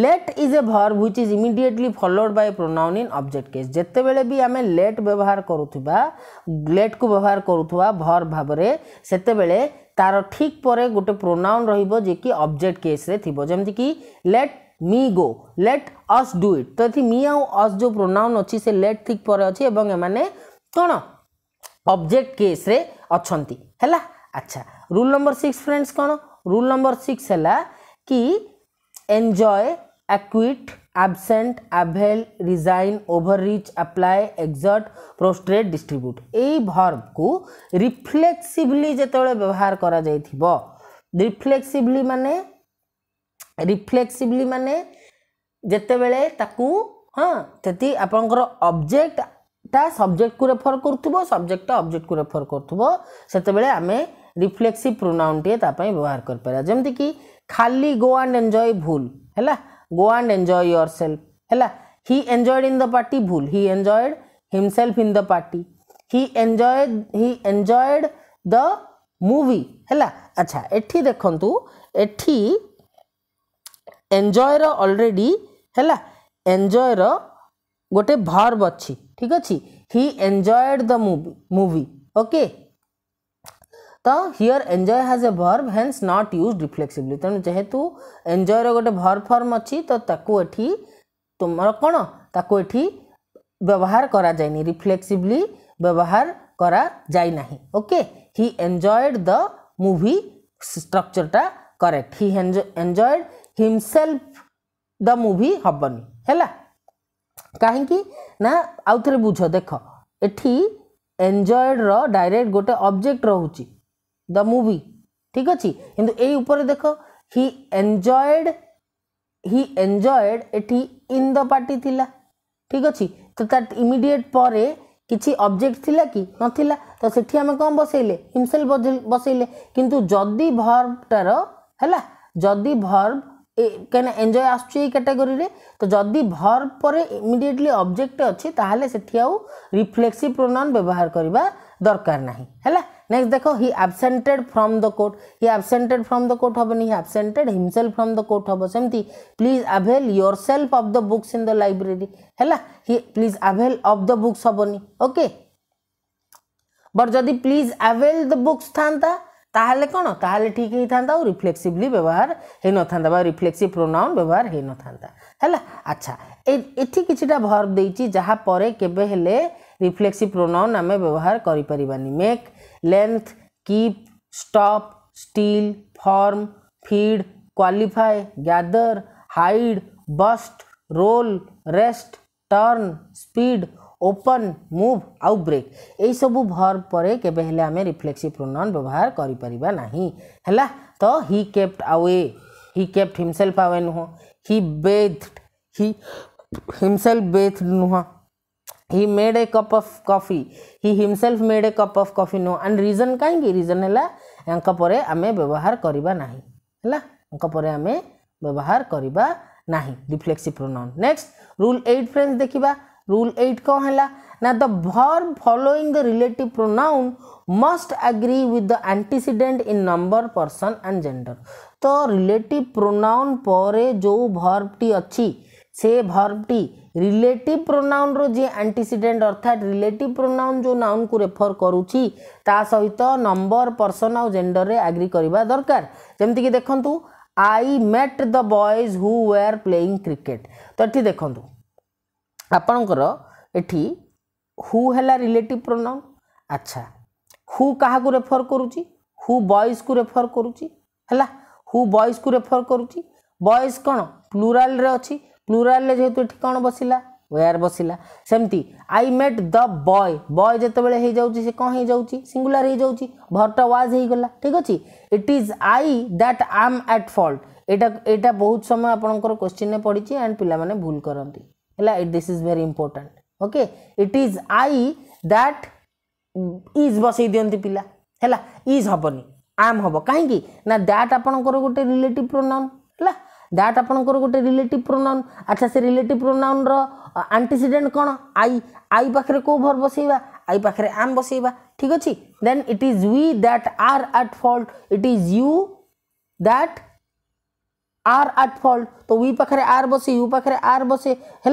let is a verb which is immediately followed by pronoun in object case ଯେତେବେଳେ ବି ଆମେ ଲେଟ୍ ବ୍ୟବହାର କରୁଥିବା ଲେଟ୍କୁ ବ୍ୟବହାର କରୁଥିବା ଭର୍ ଭାବରେ ସେତେବେଳେ ତାର ଠିକ୍ ପରେ ଗୋଟେ ପ୍ରୋନାଉନ୍ ରହିବ ଯିଏକି ଅବଜେକ୍ଟ କେସ୍ରେ ଥିବ ଯେମିତିକି let me go let us do it तो ये मी आउ अस जो प्रोनाउन अच्छी से लेट ठीक पर अच्छी एवं एम कौन अब्जेक्ट केस रे ଅଛନ୍ତି ହେଲା ଆଚ୍ଛା ରୁଲ୍ ନମ୍ବର ସିକ୍ସ ଫ୍ରେଣ୍ଡସ୍ କ'ଣ ରୁଲ୍ ନମ୍ବର ସିକ୍ସ ହେଲା କି enjoy acquit absent avail resign overreach apply exert prostrate distribute এই ভর্বকু রিফ্লেক্সিভলি যেতবে ব্যবহার করা যাই রিফ্লেক্সিভলি মানে রিফ্লেক্সিভলি মানে যেতবে তাকে হ্যাঁ সেটি আপনার অবজেক্ট ତା ସବଜେକ୍ଟକୁ ରେଫର କରୁଥିବ ସବଜେକ୍ଟଟା ଅବଜେକ୍ଟକୁ ରେଫର କରୁଥିବ ସେତେବେଳେ ଆମେ ରିଫ୍ଲେକ୍ସିଭ୍ ପ୍ରୋନାଉନ୍ଟିଏ ତା ପାଇଁ ବ୍ୟବହାର କରିପାରିବା ଯେମିତିକି ଖାଲି ଗୋ ଆଣ୍ଡ ଏନ୍ଜୟ ଭୁଲ ହେଲା go and enjoy yourself ହେଲା he enjoyed in the party ଭୁଲ he enjoyed himself in the party he enjoy he enjoyed the movie ହେଲା ଆଚ୍ଛା ଏଠି ଦେଖନ୍ତୁ ଏଠି ଏନ୍ଜୟର ଅଲରେଡ଼ି ହେଲା ଏନ୍ଜୟର ଗୋଟେ ଭର୍ବ ଅଛି ठीक अच्छे he enjoyed the movie okay तो here enjoy has a verb hence not use reflexively तेना जेहेतु एंजयर गोटे भर फर्म अच्छी तो ताकि तुम कौन ताको व्यवहार करा कर रिफ्लेक्सीवलि व्यवहार करा okay he enjoyed the movie structure टा correct he enjoyed himself the movie हबनी है କାହିଁକି ନା ଆଉ ଥରେ ବୁଝ ଦେଖ ଏଠି ଏନ୍ଜଏଡ଼୍ର ଡାଇରେକ୍ଟ ଗୋଟେ ଅବଜେକ୍ଟ ରହୁଛି ଦ ମୁଭି ଠିକ୍ ଅଛି କିନ୍ତୁ ଏଇ ଉପରେ ଦେଖ ହି ଏନ୍ଜଏଡ଼୍ হি এনজয়েড এটি ইন দ পার্টি লা ঠিক আছে তো তার ইমিডিয়েট পরে কিছু অবজেক্ট লা কি নথিলা তো সেটি আমি কম বসাইলে হিমসেল বসাইলে কিন্তু যদি ভর্বটার হেলা যদি ভর্ব କାହିଁକିନା ଏନ୍ଜୟ ଆସୁଛି ଏଇ କାଟାଗୋରୀରେ ତ ଯଦି ଭର୍ ପରେ ଇମିଡ଼ିଏଟଲି ଅବଜେକ୍ଟ ଅଛି ତାହେଲେ ସେଠି ଆଉ ରିଫ୍ଲେକ୍ସିଭ୍ ପ୍ରୋନାଉନ୍ ବ୍ୟବହାର କରିବା ଦରକାର ନାହିଁ ହେଲା ନେକ୍ସଟ ଦେଖ he absented from the court he absented from the court ହେବନି he absented himself from the court ହେବ ସେମିତି please avail yourself of the books in the library ହେଲା he please avail of the books ହେବନି ଓକେ ବଟ୍ ଯଦି ପ୍ଲିଜ୍ ଆଭେଲ୍ ଦ ବୁକ୍ସ ଥାନ୍ତା ताहले कौन ताहले ठीक ही था और रिफ्लेक्सिवली व्यवहार ही नो था बा रिफ्लेक्सिव प्रोनाउन व्यवहार ही नो था हैला अच्छा ए इथि किछटा भर्ब देछि जहा परे केबे हेले रिफ्लेक्सिव प्रोनाउन हमें व्यवहार करि परिबानी make length keep stop steal form feed qualify gather hide burst roll rest turn speed open move आउ ब्रेक यही सब भर पर आम रिफ्लेक्सी प्रोनाउन व्यवहार करें तो हि केप्ट आवे हि केप्ट हिमसेल्फ आवे नुह हि बेथड हि हिमसेल्फ बेथड नुह he made a cup of coffee he himself made a cup of coffee नुह एंड रिजन कहीं रिजन है आम व्यवहार करवा आम व्यवहार करवा reflexive pronoun next rule eight friends देखा रूल एट कौन है ना the verb following the relative pronoun must agree with the antecedent in number person and gender तो रिलेटिव प्रोनाउन पर जो भर्बटी अच्छी से भर्वटी रिलेटिव प्रोनाउन रे आंटीसीडेट अर्थात रिलेट प्रोनाउन जो नाउन को रेफर करुच्ची ता सहित नंबर पर्सन आउ जेंडर में आग्री करवा दरकार जमीक कि I met the boys who were playing cricket तो ये देखंतु ଆପଣଙ୍କର ଏଠି ହୁ ହେଲା ରିଲେଟିଭ୍ ପ୍ରୋନାଉନ୍ ଆଚ୍ଛା ହୁ କାହାକୁ ରେଫର୍ କରୁଛି ହୁ ବଏଜ୍କୁ ରେଫର୍ କରୁଛି ହେଲା ହୁ ବଏଜ୍କୁ ରେଫର୍ କରୁଛି ବଏଜ୍ କ'ଣ ପ୍ଲୁରାଲ୍ରେ ଅଛି ପ୍ଲୁରାଲ୍ରେ ଯେହେତୁ ଏଠି କ'ଣ ବସିଲା ওয়ার বসিলা সেমতি I met the boy boy যেতবে হয়ে যাচ্ছি সে কম হয়ে যাচ্ছি সিঙ্গুলার হয়ে যাচ্ছি ভরটা ওয়াজ হয়ে গলা ঠিক আছে it is I that am at fault এটা এটা বহুত সময় আপনার কোশ্চিনে পড়িছি অ্যান্ড পিলামানে ভুল করতে this is very important okay it is i that is বসাই দিଅନ୍ତି ପିଲା ହେଲା is ହବନି am ହବ କାହିଁକି ନା that ଆପଣଙ୍କର ଗୋଟେ ରିଲେଟିଭ୍ ପ୍ରୋନାଉନ୍ ହେଲା ଦ୍ୟାଟ୍ ଆପଣଙ୍କର ଗୋଟେ ରିଲେଟିଭ୍ ପ୍ରୋନାଉନ୍ ଆଚ୍ଛା ସେ ରିଲେଟିଭ୍ ପ୍ରୋନାଉନ୍ର ଆଣ୍ଟିସିଡେଣ୍ଟ କ'ଣ ଆଇ ଆଇ ପାଖରେ କେଉଁ ଭର୍ ବସେଇବା ଆଇ ପାଖରେ ଆମ୍ ବସେଇବା ଠିକ୍ ଅଛି then it is we that are at fault it is you that are at fault तो वी पाखे आर बसे यू पाखे आर बसे है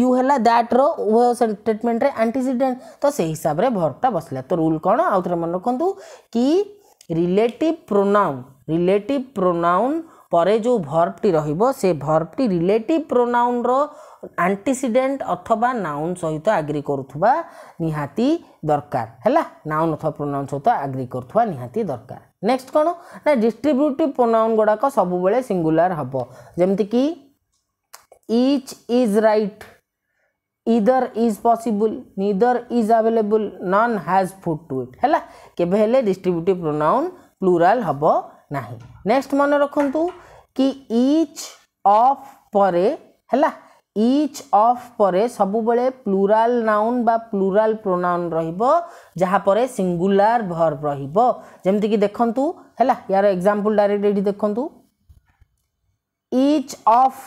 यू है दैट रेटमेंट आंटीसीडेट तो से हिसाब से भरटा बसला तो रूल कौन आउ थे मन रखु कि रिलेटिव प्रोनाउन रिलेटिव प्रोनाउन पर जो भर्बटी रर्बटी रिलेट प्रोनाउन रंटीसीडेट अथवा नाउन सहित आग्री कर दरकार है नाउन अथवा प्रोनाउन सहित आग्री कर दरकार नेक्स्ट कौन ना डिस्ट्रीब्यूटिव प्रोनाउन गुड़ाक सब सिंगुलर हम जमीक each is right either is possible neither is available none has food to eat है केवे डिस्ट्रीब्यूटिव प्रोनाउन प्लूराल हम ना नेक्स्ट मन रखु कि इच अफ पर है ଇଚ୍ ଅଫ୍ ପରେ ସବୁବେଳେ ପ୍ଲୁରାଲ୍ ନାଉନ୍ ବା ପ୍ଲୁରାଲ୍ ପ୍ରୋନାଉନ୍ ରହିବ ଯାହା ପରେ ସିଙ୍ଗୁଲାର ଭର୍ବ ରହିବ ଯେମିତିକି ଦେଖନ୍ତୁ ହେଲା ୟାର ଏକ୍ଜାମ୍ପଲ୍ ଡାଇରେକ୍ଟ ଏଇଠି ଦେଖନ୍ତୁ ଇଚ୍ ଅଫ୍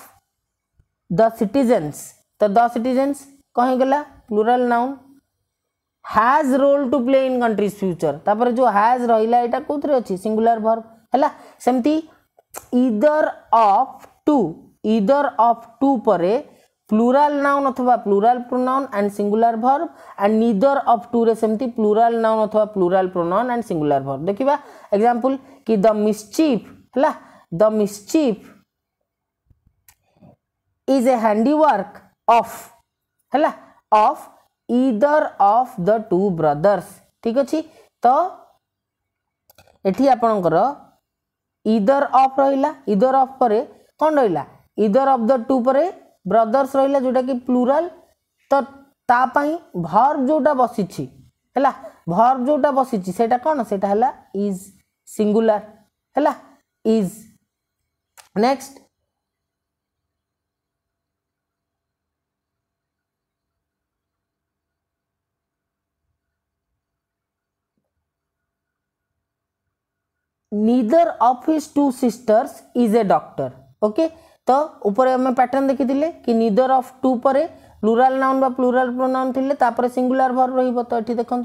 ଦ ସିଟିଜେନ୍ସ ତ ଦ ସିଟିଜେନ୍ସ କ'ଣ ହେଇଗଲା plural noun has role to play in country's future ତାପରେ ଯେଉଁ ହ୍ୟାଜ୍ ରହିଲା ଏଇଟା କେଉଁଥିରେ ଅଛି ସିଙ୍ଗୁଲାର ଭର୍ବ ହେଲା ସେମିତି either of two either of two ପରେ প্লুরাল নাউন অথবা plural pronoun and singular verb and neither of টুরে সেমতি প্লুরাল নাউন অথবা plural pronoun and singular verb দেখিবা এক্সাম্পল কি দ মিসচিফ ହେଲା the mischief is a handiwork of ହେଲା of either of the two brothers ଠିକ୍ ଅଛି ତ ଏଠି ଆପଣଙ୍କର ଇଦର ଅଫ୍ ରହିଲା ଇଦର ଅଫ୍ ପରେ କ'ଣ ରହିଲା ଇଦର ଅଫ୍ ଦ ଟୁ ପରେ ବ୍ରଦର୍ସ ରହିଲା ଯେଉଁଟାକି ପ୍ଲୁରାଲ୍ ତ ତା ପାଇଁ ଭର୍ବ ଯେଉଁଟା ବସିଛି ହେଲା ଭର୍ବ ଯେଉଁଟା ବସିଛି ସେଇଟା କ'ଣ ସେଇଟା ହେଲା ଇଜ୍ ସିଙ୍ଗୁଲାର ହେଲା is next neither of his two sisters is a doctor okay तो उपर आम पैटर्न देखी कि निदर अफ टू पर प्लूराल नाउन प्लूराल प्रोनाउन थे सींगुलर भर रही तो ये देखो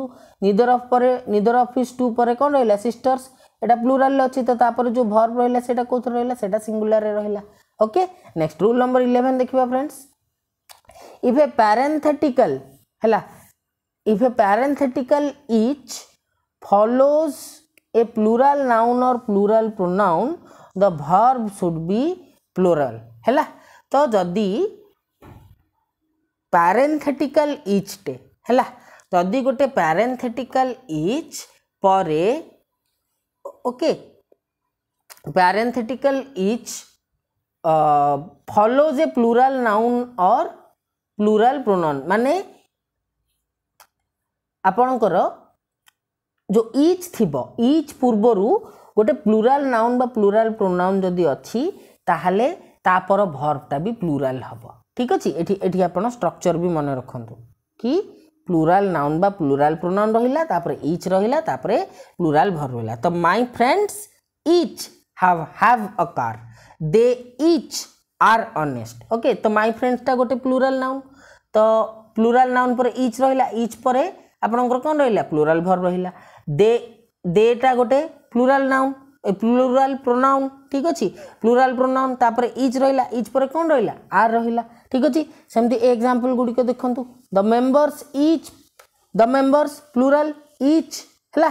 निदर अफ पर निदर अफ इज टू पर कौन रहा सिस्टर्स यहाँ प्लूराल अच्छी तो ताप जो भर रहा कौन रहा सींगुलर रहा okay next rule number eleven देखा फ्रेंड्स इफ ए पारेथेटिकल है if a parenthetical each follows a plural noun और plural pronoun the verb should be plural ହେଲା ତ ଯଦି ପ୍ୟାରେନ୍ଥେଟିକାଲ୍ ଇଚ୍ଟେ ହେଲା ଯଦି ଗୋଟେ ପ୍ୟାରେନ୍ଥେଟିକାଲ୍ ଇଚ୍ ପରେ okay parenthetical each follows a plural noun or plural pronoun ମାନେ ଆପଣଙ୍କର ଯେଉଁ ଇଚ୍ ଥିବ ଇଚ୍ ପୂର୍ବରୁ ଗୋଟେ ପ୍ଲୁରାଲ୍ ନାଉନ୍ ବା ପ୍ଲୁରାଲ୍ ପ୍ରୋନାଉନ୍ ଯଦି ଅଛି ତାହେଲେ ତାପର ଭର୍ବଟା ବି ପ୍ଲୁରାଲ୍ ହେବ ଠିକ୍ ଅଛି ଏଠି ଏଠି ଆପଣ ଷ୍ଟ୍ରକ୍ଚର୍ ବି ମନେ ରଖନ୍ତୁ କି ପ୍ଲୁରାଲ୍ ନାଉନ୍ ବା ପ୍ଲୁରାଲ୍ ପ୍ରୋନାଉନ୍ ରହିଲା ତାପରେ ଇଚ୍ ରହିଲା ତାପରେ ପ୍ଲୁରାଲ୍ ଭର୍ ରହିଲା ତ my friends each have have a car they each are honest okay ତ ମାଇ ଫ୍ରେଣ୍ଡସ୍ଟା ଗୋଟେ ପ୍ଲୁରାଲ୍ ନାଉନ୍ ତ ପ୍ଲୁରାଲ୍ ନାଉନ୍ ପରେ ଇଚ୍ ରହିଲା ଇଚ୍ ପରେ ଆପଣଙ୍କର କ'ଣ ରହିଲା ପ୍ଲୁରାଲ୍ ଭର୍ ରହିଲା ଦେ ଦେଟା ଗୋଟେ ପ୍ଲୁରାଲ୍ ନାଉନ୍ ପ୍ଲୁରାଲ୍ ପ୍ରୋନାଉନ୍ ଠିକ୍ ଅଛି ପ୍ଲୁରାଲ୍ ପ୍ରୋନାଉନ୍ ତାପରେ ଇଜ୍ ରହିଲା ଇଜ୍ ପରେ କ'ଣ ରହିଲା ଆର୍ ରହିଲା ଠିକ୍ ଅଛି ସେମିତି ଏ ଏକ୍ଜାମ୍ପଲ୍ ଗୁଡ଼ିକ ଦେଖନ୍ତୁ the members is the members plural is ହେଲା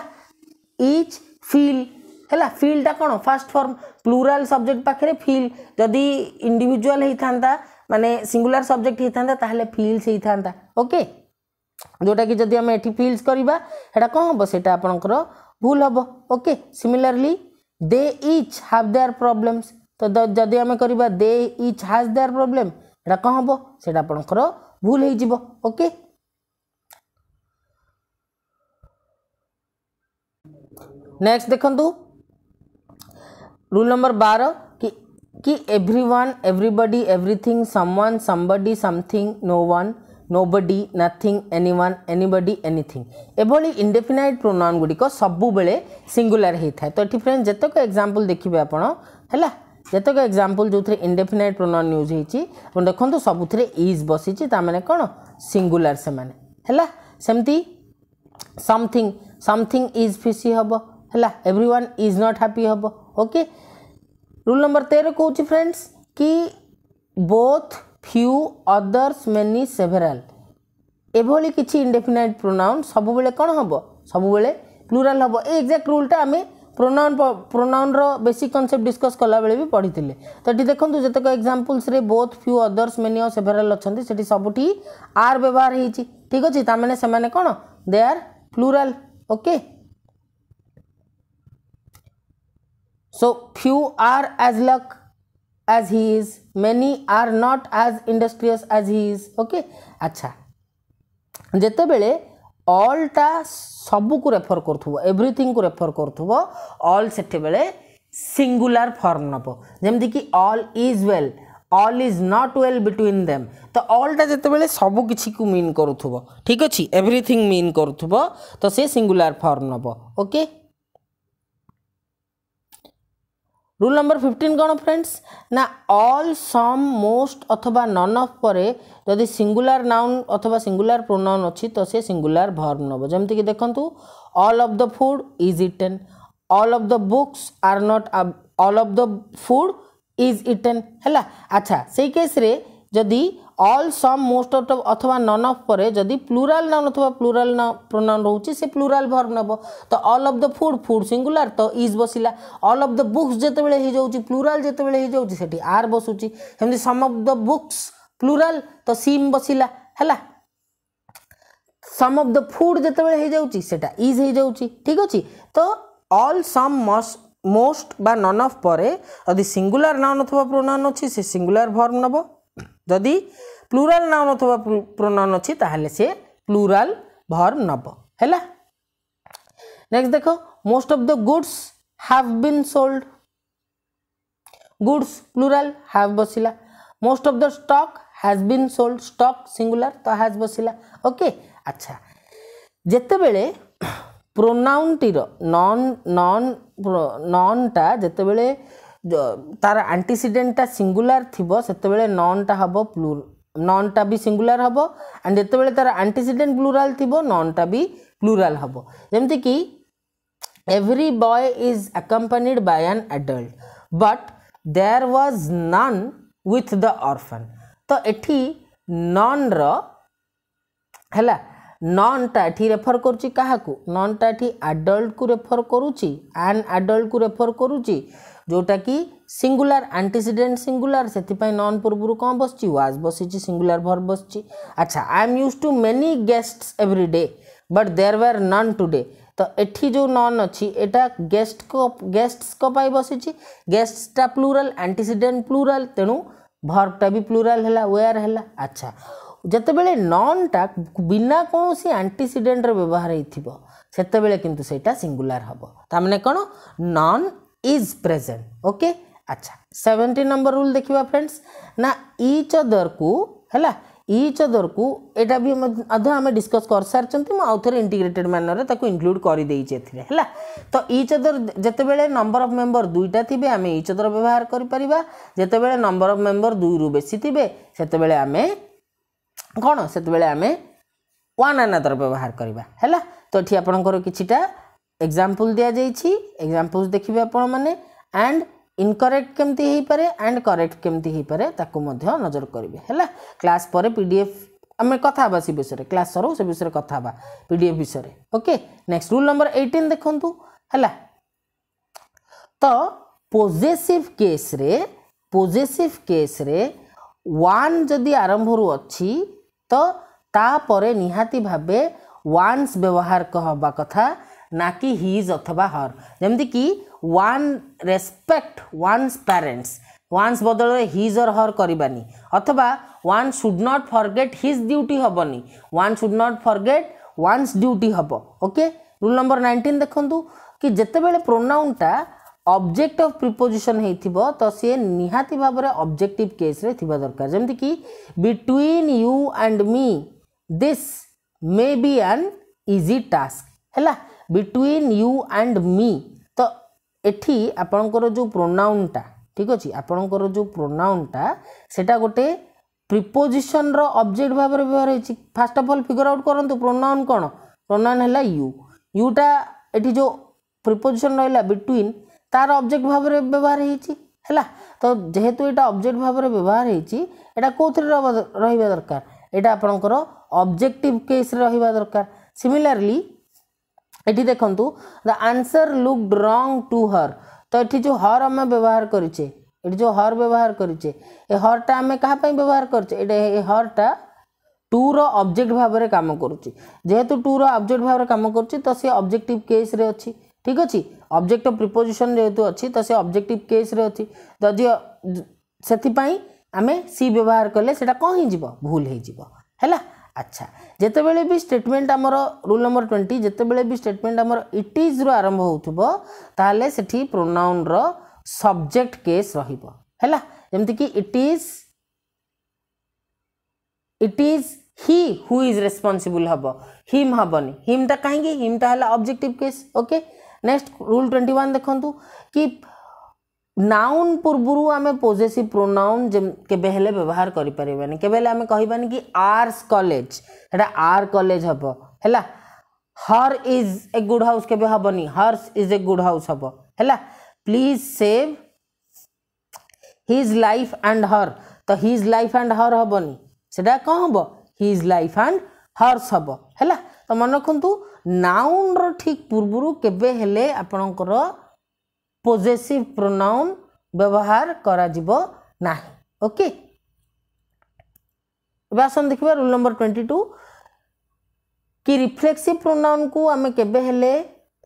ଇଜ୍ ଫିଲ୍ ହେଲା ଫିଲ୍ଟା କ'ଣ ଫାର୍ଷ୍ଟ ଫର୍ମ ପ୍ଲୁରାଲ୍ ସବଜେକ୍ଟ ପାଖରେ ଫିଲ୍ ଯଦି ଇଣ୍ଡିଭିଜୁଆଲ୍ ହେଇଥାନ୍ତା ମାନେ ସିଙ୍ଗୁଲାର ସବଜେକ୍ଟ ହେଇଥାନ୍ତା ତାହେଲେ ଫିଲ୍ସ ହେଇଥାନ୍ତା ଓକେ ଯେଉଁଟାକି ଯଦି ଆମେ ଏଠି ଫିଲ୍ସ କରିବା ସେଇଟା କ'ଣ ହେବ ସେଇଟା ଆପଣଙ୍କର ଭୁଲ ହେବ okay similarly they each have their problems तो जदि आम कर they each has their problem एटा कौन हम से आपणकर भूल होके नेक्स्ट देख रूल नंबर बार कि कि everyone everything someone somebody something no one nobody nothing anyone anybody anything ଏଭଳି ଇଣ୍ଡେଫିନାଇଟ୍ ପ୍ରୋନାଉନ୍ ଗୁଡ଼ିକ ସବୁବେଳେ ସିଙ୍ଗୁଲାର ହେଇଥାଏ ତ ଏଠି ଫ୍ରେଣ୍ଡ ଯେତେକ ଏକ୍ଜାମ୍ପଲ୍ ଦେଖିବେ ଆପଣ ହେଲା ଯେତେକ ଏକ୍ଜାମ୍ପଲ୍ ଯେଉଁଥିରେ ଇଣ୍ଡେଫିନାଇଟ୍ ପ୍ରୋନାଉନ୍ ୟୁଜ୍ ହେଇଛି ଆପଣ ଦେଖନ୍ତୁ ସବୁଥିରେ ଇଜ୍ ବସିଛି ତା'ମାନେ କ'ଣ ସିଙ୍ଗୁଲାର ସେମାନେ ହେଲା ସେମିତି ସମଥିଙ୍ଗ ସମଥିଙ୍ଗ ଇଜ୍ ଫିସି ହେବ ହେଲା everyone is not happy ହେବ ଓକେ ରୁଲ୍ ନମ୍ବର ତେର କହୁଛି ଫ୍ରେଣ୍ଡସ୍ କି both few others many several एभली किसी इंडेफिनाइट प्रोनाउन सब कौन हम सब बेले हम ये एक्जाक्ट रूलटा आम प्रोनाउन प्रोनाउन रेसिक कनसेप्ट डिस्कस कला बेले भी पढ़ी थे तो ये देखो जतक examples both few others many और सेभेराल अच्छा से सबूत आर व्यवहार ठीक होता से कौन they are plural okay so few are as luck as he is many are not as industrious as he is okay আচ্ছা যেতেবেলে অলটা সবুকু রেফর করুব এভ্রিথিং কু রেফর করুব অল সেতবে সিঙ্গুলার ফর্ম নব যেমিকি all is well all is not well between them তো অলটা যেতবে সবু কিছু মিন করুব ঠিক আছে এভ্রিথিং মিন করুব তো সে সিঙ্গুলার ফর্ম নব ওকে রুল নম্বর ফিফটিন কোণ ফ্রেন্ডস না অল সম মোস্ট অথবা নন অফ পরে যদি সিঙ্গুলার নাউন অথবা সিঙ্গুলার প্রোনাউন অছি তো সে সিঙ্গুলার ভর্ব নব যেমিতিকি দেখন্তু all of the food is eaten all of the books are not all of the food is eaten হলা আচ্ছা সেই কেসরে যদি অল সম মোস্ট অফ অথবা নন অফ পরে যদি প্লুরাল নাউন অথবা প্লুরাল প্রোনাউন রয়েছে সে প্লুরাল ভর্ব নেব তো all of the food food singular তো ইজ বসিলা অল অফ দ বুকস যেতবে হয়ে প্লুরাল যেতবে হয়ে সেটি আর বসুচি সেমতি সম অফ দ বুকস প্লুরাল তো সিম বসিলা হ্যাঁ সম অফ দ ফুড যেতবে হয়ে সেটা ইজ হয়ে ঠিক আছে তো অল সম মস মোস্ট বা নন অফ পরে যদি সিঙ্গুলার নাউন অথবা প্রোনাউন অছি সে সিঙ্গুলার ভর্ব নেব ଯଦି ପ୍ଲୁରାଲ୍ ନାଉନ୍ ଅଥବା ପ୍ରୋନାଉନ୍ ଅଛି ତାହେଲେ ସେ ପ୍ଲୁରାଲ୍ ଭର୍ବ ନେବ ହେଲା ନେକ୍ସଟ ଦେଖ most of the goods have been sold goods plural have ବସିଲା most of the stock has been sold stock singular ତ ହ୍ୟାଜ୍ ବସିଲା ଓକେ ଆଚ୍ଛା ଯେତେବେଳେ ପ୍ରୋନାଉନ୍ଟିର ନନ୍ ନନ୍ ନନ୍ଟା ଯେତେବେଳେ তার আন্টিসিডেন্টটা সিঙ্গুলার থিব সেতবে ননটা হব প্লুর ননটা বি সিঙ্গুলার হব আন্ড যেতবে তার আন্টিসিডেন্ট প্লুরাল থিব ননটা বি প্লুরাল হব যেমিতিকি every boy is accompanied by an adult but there was none with the orphan তো এটি ননর ହେଲା ନନ୍ଟା ଏଠି ରେଫର୍ କରୁଛି କାହାକୁ ନନ୍ଟା ଏଠି ଆଡଲ୍ଟକୁ ରେଫର୍ କରୁଛି ଆନ୍ ଆଡଲ୍ଟକୁ ରେଫର୍ କରୁଛି ଯେଉଁଟାକି ସିଙ୍ଗୁଲାର ଆଣ୍ଟିସିଡେଣ୍ଟ ସିଙ୍ଗୁଲାର ସେଥିପାଇଁ ନନ୍ ପୂର୍ବରୁ କ'ଣ ବସିଛି ୱାଜ୍ ବସିଛି ସିଙ୍ଗୁଲାର ଭର୍ ବସିଛି ଆଚ୍ଛା I am used to many guest every day but there were none today ତ ଏଠି ଯେଉଁ ନନ୍ ଅଛି ଏଇଟା ଗେଷ୍ଟଙ୍କ ଗେଷ୍ଟଙ୍କ ପାଇଁ ବସିଛି ଗେଷ୍ଟଟା ପ୍ଲୁରାଲ୍ ଆଣ୍ଟିସିଡେଣ୍ଟ ପ୍ଲୁରାଲ୍ ତେଣୁ ଭର୍ବଟା ବି ପ୍ଲୁରାଲ୍ ହେଲା ୱେୟାର୍ ହେଲା ଆଚ୍ଛା ଯେତେବେଳେ ନନ୍ଟା ବିନା କୌଣସି ଆଣ୍ଟିସିଡେଣ୍ଟର ବ୍ୟବହାର ହେଇଥିବ ସେତେବେଳେ କିନ୍ତୁ ସେଇଟା ସିଙ୍ଗୁଲାର ହେବ ତାମାନେ କ'ଣ ନନ୍ इज प्रेजेंट ओके अच्छा सेवेन्टी नंबर रूल देखा फ्रेंड्स ना इच अदर को है इच अदर को यहाँ भी आम डिस्कस कर सारी मुझे इंटीग्रेटेड मानर इनक्लूड करदे है तो इच अदर जितेबाद नंबर अफ मेम्बर दुईटा थी आम इच अदर व्यवहार करते नंबर अफ मेम्बर दुई रु बेस थे से आम कौन से आम वन ଆନାଦର ବ୍ୟବହାର କରିବା ହେଲା ତ ଏଠି ଆପଣଙ୍କର କିଛିଟା ଏକ୍ଜାମ୍ପଲ୍ ଦିଆଯାଇଛି ଏକ୍ଜାମ୍ପଲ୍ସ ଦେଖିବେ ଆପଣମାନେ ଆଣ୍ଡ ইনকরেক্ট কেমতি হইপারে অ্যান্ড করেক্ট কেমতি হইপারে তাকে মধ্যে নজর করবে হল ক্লাস পরে পিডিএফ আমি কথা হবা সে বিষয়ে ক্লাস সরু সে বিষয়ে কথা হবা পিডিএফ বিষয়ে okay next rule number eighteen দেখন্তু হল তো পোজেসিভ কেস্রে পোজেসিভ কেস্রে ওয়ান যদি আরম্ভর অছি তো তাপরে নিহাতি ভাবে ওয়ান্স ব্যবহার হবা কথা না কি হিজ অথবা হর যেমিতিকি one respect one's parents one's বদলে হিজ অর হর করবানি অথবা one should not forget his duty হবনি one should not forget one's duty হব ওকে রুল নম্বর নাইনটিন দেখন্তু কি যেতবেলে প্রোনাউনটা অবজেক্ট অফ প্রিপোজিশন হয়েছিল তো সি নিহাতি ভাবে অবজেক্টিভ কেস্রে থাকা দরকার যেমি কি between you and me this may be an easy task হ্যাঁ ବିଟୁଇନ୍ ୟୁ ଆଣ୍ଡ ମି ତ ଏଠି ଆପଣଙ୍କର ଯେଉଁ ପ୍ରୋନାଉନ୍ଟା ଠିକ୍ ଅଛି ଆପଣଙ୍କର ଯେଉଁ ପ୍ରୋନାଉନ୍ଟା ସେଇଟା ଗୋଟେ ପ୍ରିପୋଜିସନ୍ର ଅବଜେକ୍ଟ ଭାବରେ ବ୍ୟବହାର ହେଇଛି first of all figure out କରନ୍ତୁ ପ୍ରୋନାଉନ୍ କ'ଣ ପ୍ରୋନାଉନ୍ ହେଲା ୟୁ ୟୁଟା ଏଠି ଯେଉଁ ପ୍ରିପୋଜିସନ୍ ରହିଲା ବିଟୁଇନ୍ ତାର ଅବଜେକ୍ଟ ଭାବରେ ବ୍ୟବହାର ହେଇଛି ହେଲା ତ ଯେହେତୁ ଏଇଟା ଅବଜେକ୍ଟ ଭାବରେ ବ୍ୟବହାର ହେଇଛି ଏଇଟା କେଉଁଥିରେ ରହିବା ଦରକାର ଏଇଟା ଆପଣଙ୍କର ଅବଜେକ୍ଟିଭ୍ କେସ୍ରେ ରହିବା ଦରକାର ସିମିଲାରଲି ये देखू the answer looked wrong to her तो ये जो हर आम व्यवहार करे ये जो हर व्यवहार करे ये हरटा आम क्या व्यवहार कर हर टा टू रबजेक्ट भाव में कम करेतु टू रबजेक्ट भाव में कम कर तो सी अब्जेक्ट केस रे अच्छी ठीक अच्छे अब्जेक्ट प्रिपोजिशन जेहेतु अच्छी तो सी अब्जेक्ट केस रे अच्छी जदि से आम सी व्यवहार कले कहीं भूल होगा अच्छा जितेबले भी स्टेटमेंट आमर रूल नंबर ट्वेंटी जितेबले भी स्टेटमेंट आमर इट इज रु आरंभ होती प्रोनाउन रबजेक्ट के रहा जमीक it is it is he who is responsible हम हिम हेनी हिमटा कहीं हिमटा है objective case okay next rule twenty one देखु कि ନାଉନ୍ ପୂର୍ବରୁ ଆମେ ପୋଜେସିଭ୍ ପ୍ରୋନାଉନ୍ କେବେ ହେଲେ ବ୍ୟବହାର କରିପାରିବାନି କେବେ ହେଲେ ଆମେ କହିବାନି କି ଆର୍ସ କଲେଜ ସେଇଟା ଆର୍ କଲେଜ ହେବ ହେଲା her is a good house କେବେ ହେବନି hers is a good house ହେବ ହେଲା please save his life and her ତ ହିଜ୍ ଲାଇଫ୍ ଆଣ୍ଡ ହର୍ ହେବନି ସେଇଟା କ'ଣ ହେବ ହିଜ୍ ଲାଇଫ୍ ଆଣ୍ଡ ହର୍ସ ହେବ ହେଲା ତ ମନେ ରଖନ୍ତୁ ନାଉନ୍ର ଠିକ୍ ପୂର୍ବରୁ କେବେ ହେଲେ ଆପଣଙ୍କର पोजेसीव प्रोनाउन व्यवहार करा जीवो ना ओके आस देखा रूल नंबर ट्वेंटी टू कि रिफ्लेक्सीव प्रोनाउन को आम के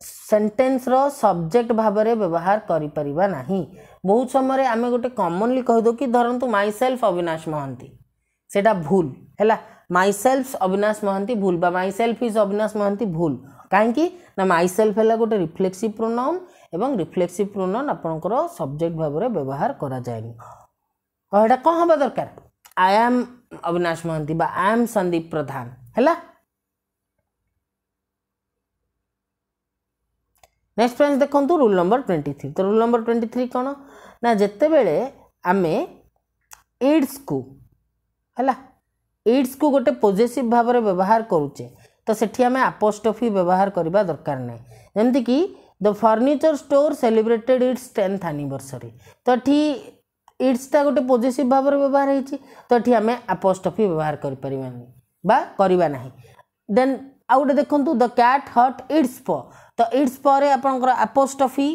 सेन्टेन्स सब्जेक्ट भाव में व्यवहार करना बहुत समय आम गोटे कमनली कहीद कि धरतु माइसेल्फ अविनाश महंती सेटा भूल है माइसेल्फ अविनाश महंती भूल माइसेल्फ इज अविनाश महांती भूल कहीं ना माइसेल्फ है गोटे रिफ्लेक्सीव प्रोनाउन এবং রিফ্লেক্সিভ প্রোনাউন আপনার সবজেক্ট ভাবে ব্যবহার করা যায় এটা কম হওয়া দরকার আই আম অবিনাশ মহান্তি বা আই আম সন্দীপ প্রধান হ্যাঁ নেক্সট ফ্রেন্ডস দেখুন রুল নম্বর টোয়েন্টি থ্রি তো রুল নম্বর টোয়েন্টি থ্রি কোণ না যেতবে আমি কু হ্যাঁ ইডসু কু গোটে পজেসিভ ভাবে ব্যবহার ବ୍ୟବହାର তো সেটি আমি আপোস্টফি ব্যবহার করা দরকার ଦରକାର যেমি কি the furniture store celebrated its tenth anniversary तो ठी इट्सटा गोटे पोजिटिव भाव में व्यवहार होती तो ये आम आपोस्टफी व्यवहार करें दे आउटे देखूँ द कैट हट इट्स प तो इट्स पर आपंकर आपोस्टफी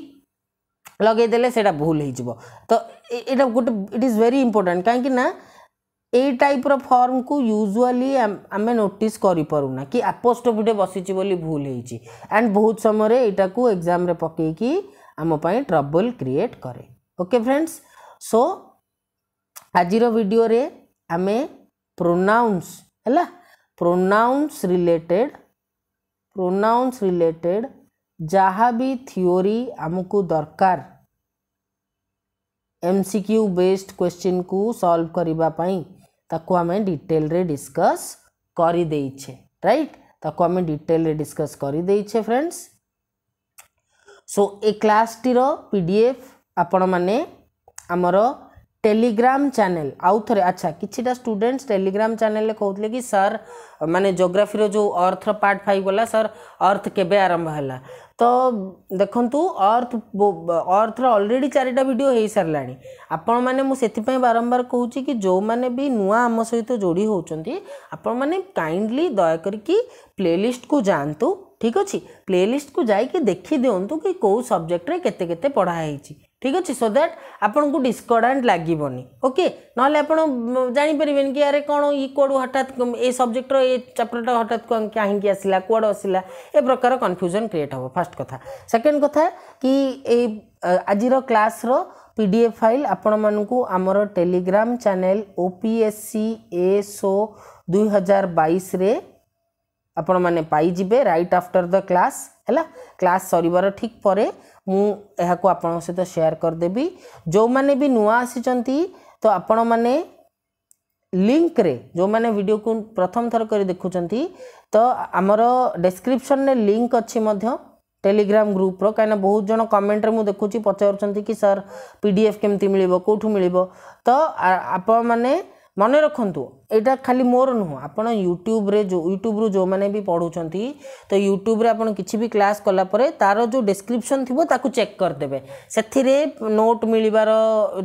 लगेदे से भूल हो तो ये गोटे इट इज भेरी इंपोर्टाट कहीं टाइप रो फॉर्म को यूजुअली आम नोटिस करी परुना कि आपोस्ट्रोफीटे बसीचे बोली भूल होई एंड बहुत समय रे एटा को एग्जाम रे पके कि आम पई ट्रबल क्रिएट करे ओके फ्रेंड्स सो आज रो वीडियो रे आमे प्रोनाउंस हैला प्रोनाउंस रिलेटेड प्रोनाउंस रिलेटेड जहाँ भी थ्योरी आमको दरकार एमसीक्यू बेस्ड क्वेश्चन को सॉल्व करने ताकु आम डिटेल डिस्कस करदे रईट ताकु आम डिटेल डिस्कस करदे फ्रेंड्स सो ए क्लासटीर पी डी एफ आपण मैने टेलीग्राम चैनल आउ थ अच्छा किटा स्टूडेंट्स टेलीग्राम चेल कहते कि सर मानने जोग्राफी जो अर्थ पार्ट फाइव गला सर अर्थ केबे आरंभ है तो देखु अर्थ अर्थर अलरेडी चार भिड हो सारा आपण मैंने मुझे बारंबार कौच कि जो मैंने भी नुआ आम सहित जोड़ी होती आपण मैंने कईली दया करके प्ले लिस्ट को जातु ठीक अच्छे प्ले लिस्ट को जाकि देखिदिंतु कि कौ सब्जेक्ट के पढ़ाई ঠিক আছে সো দ্যাট আপনার ডিসকর্ডাট লাগবনি ওকে নহলে আপনার জাঁপারে কি আরে কোণ ই কুয়াড়ু হঠাৎ এ সবজেক্টর এ চ্যাপ্টরটা হঠাৎ কাহিকি আসলা কুয়াড়ু আসলা এ প্রকার কনফ্যুজন ক্রিয়েট হব ফার্স্ট কথা সেকেন্ড কথা কি এই আজির ক্লাসর পিডিএফ ফাইল ଆପଣମାନଙ୍କୁ ଆମର Telegram channel O P S C A S O ଦୁଇହଜାର ବାଇଶରେ ଆପଣମାନେ ପାଇଯିବେ ରାଇଟ୍ ଆଫ୍ଟର ଦ କ୍ଲାସ୍ ହେଲା କ୍ଲାସ୍ ସରିବାର ଠିକ୍ ପରେ ମୁଁ ଏହାକୁ ଆପଣଙ୍କ ସହିତ ସେୟାର କରିଦେବି ଯେଉଁମାନେ ବି ନୂଆ ଆସିଛନ୍ତି ତ ଆପଣମାନେ ଲିଙ୍କରେ ଯେଉଁମାନେ ଭିଡ଼ିଓକୁ ପ୍ରଥମ ଥର କରି ଦେଖୁଛନ୍ତି ତ ଆମର ଡେସ୍କ୍ରିପ୍ସନରେ ଲିଙ୍କ ଅଛି ମଧ୍ୟ টেলিগ্রাম গ্রুপর কিনা বহু জন কমেন্টরে মু দেখুছি পচারুচ্ছেন কি স্যার পিডিএফ কেমতি মিলব কোঠু মিলব তো আপন মানে মনে রাখতু ଏଇଟା ଖାଲି ମୋର ନୁହଁ ଆପଣ ୟୁଟ୍ୟୁବରେ ଯେଉଁ ୟୁଟ୍ୟୁବରୁ ଯେଉଁମାନେ ବି ପଢ଼ୁଛନ୍ତି ତ ୟୁଟ୍ୟୁବରେ ଆପଣ କିଛି ବି କ୍ଲାସ୍ କଲା ପରେ ତା'ର ଯେଉଁ ଡେସ୍କ୍ରିପସନ୍ ଥିବ ତାକୁ ଚେକ୍ କରିଦେବେ ସେଥିରେ ନୋଟ୍ ମିଳିବାର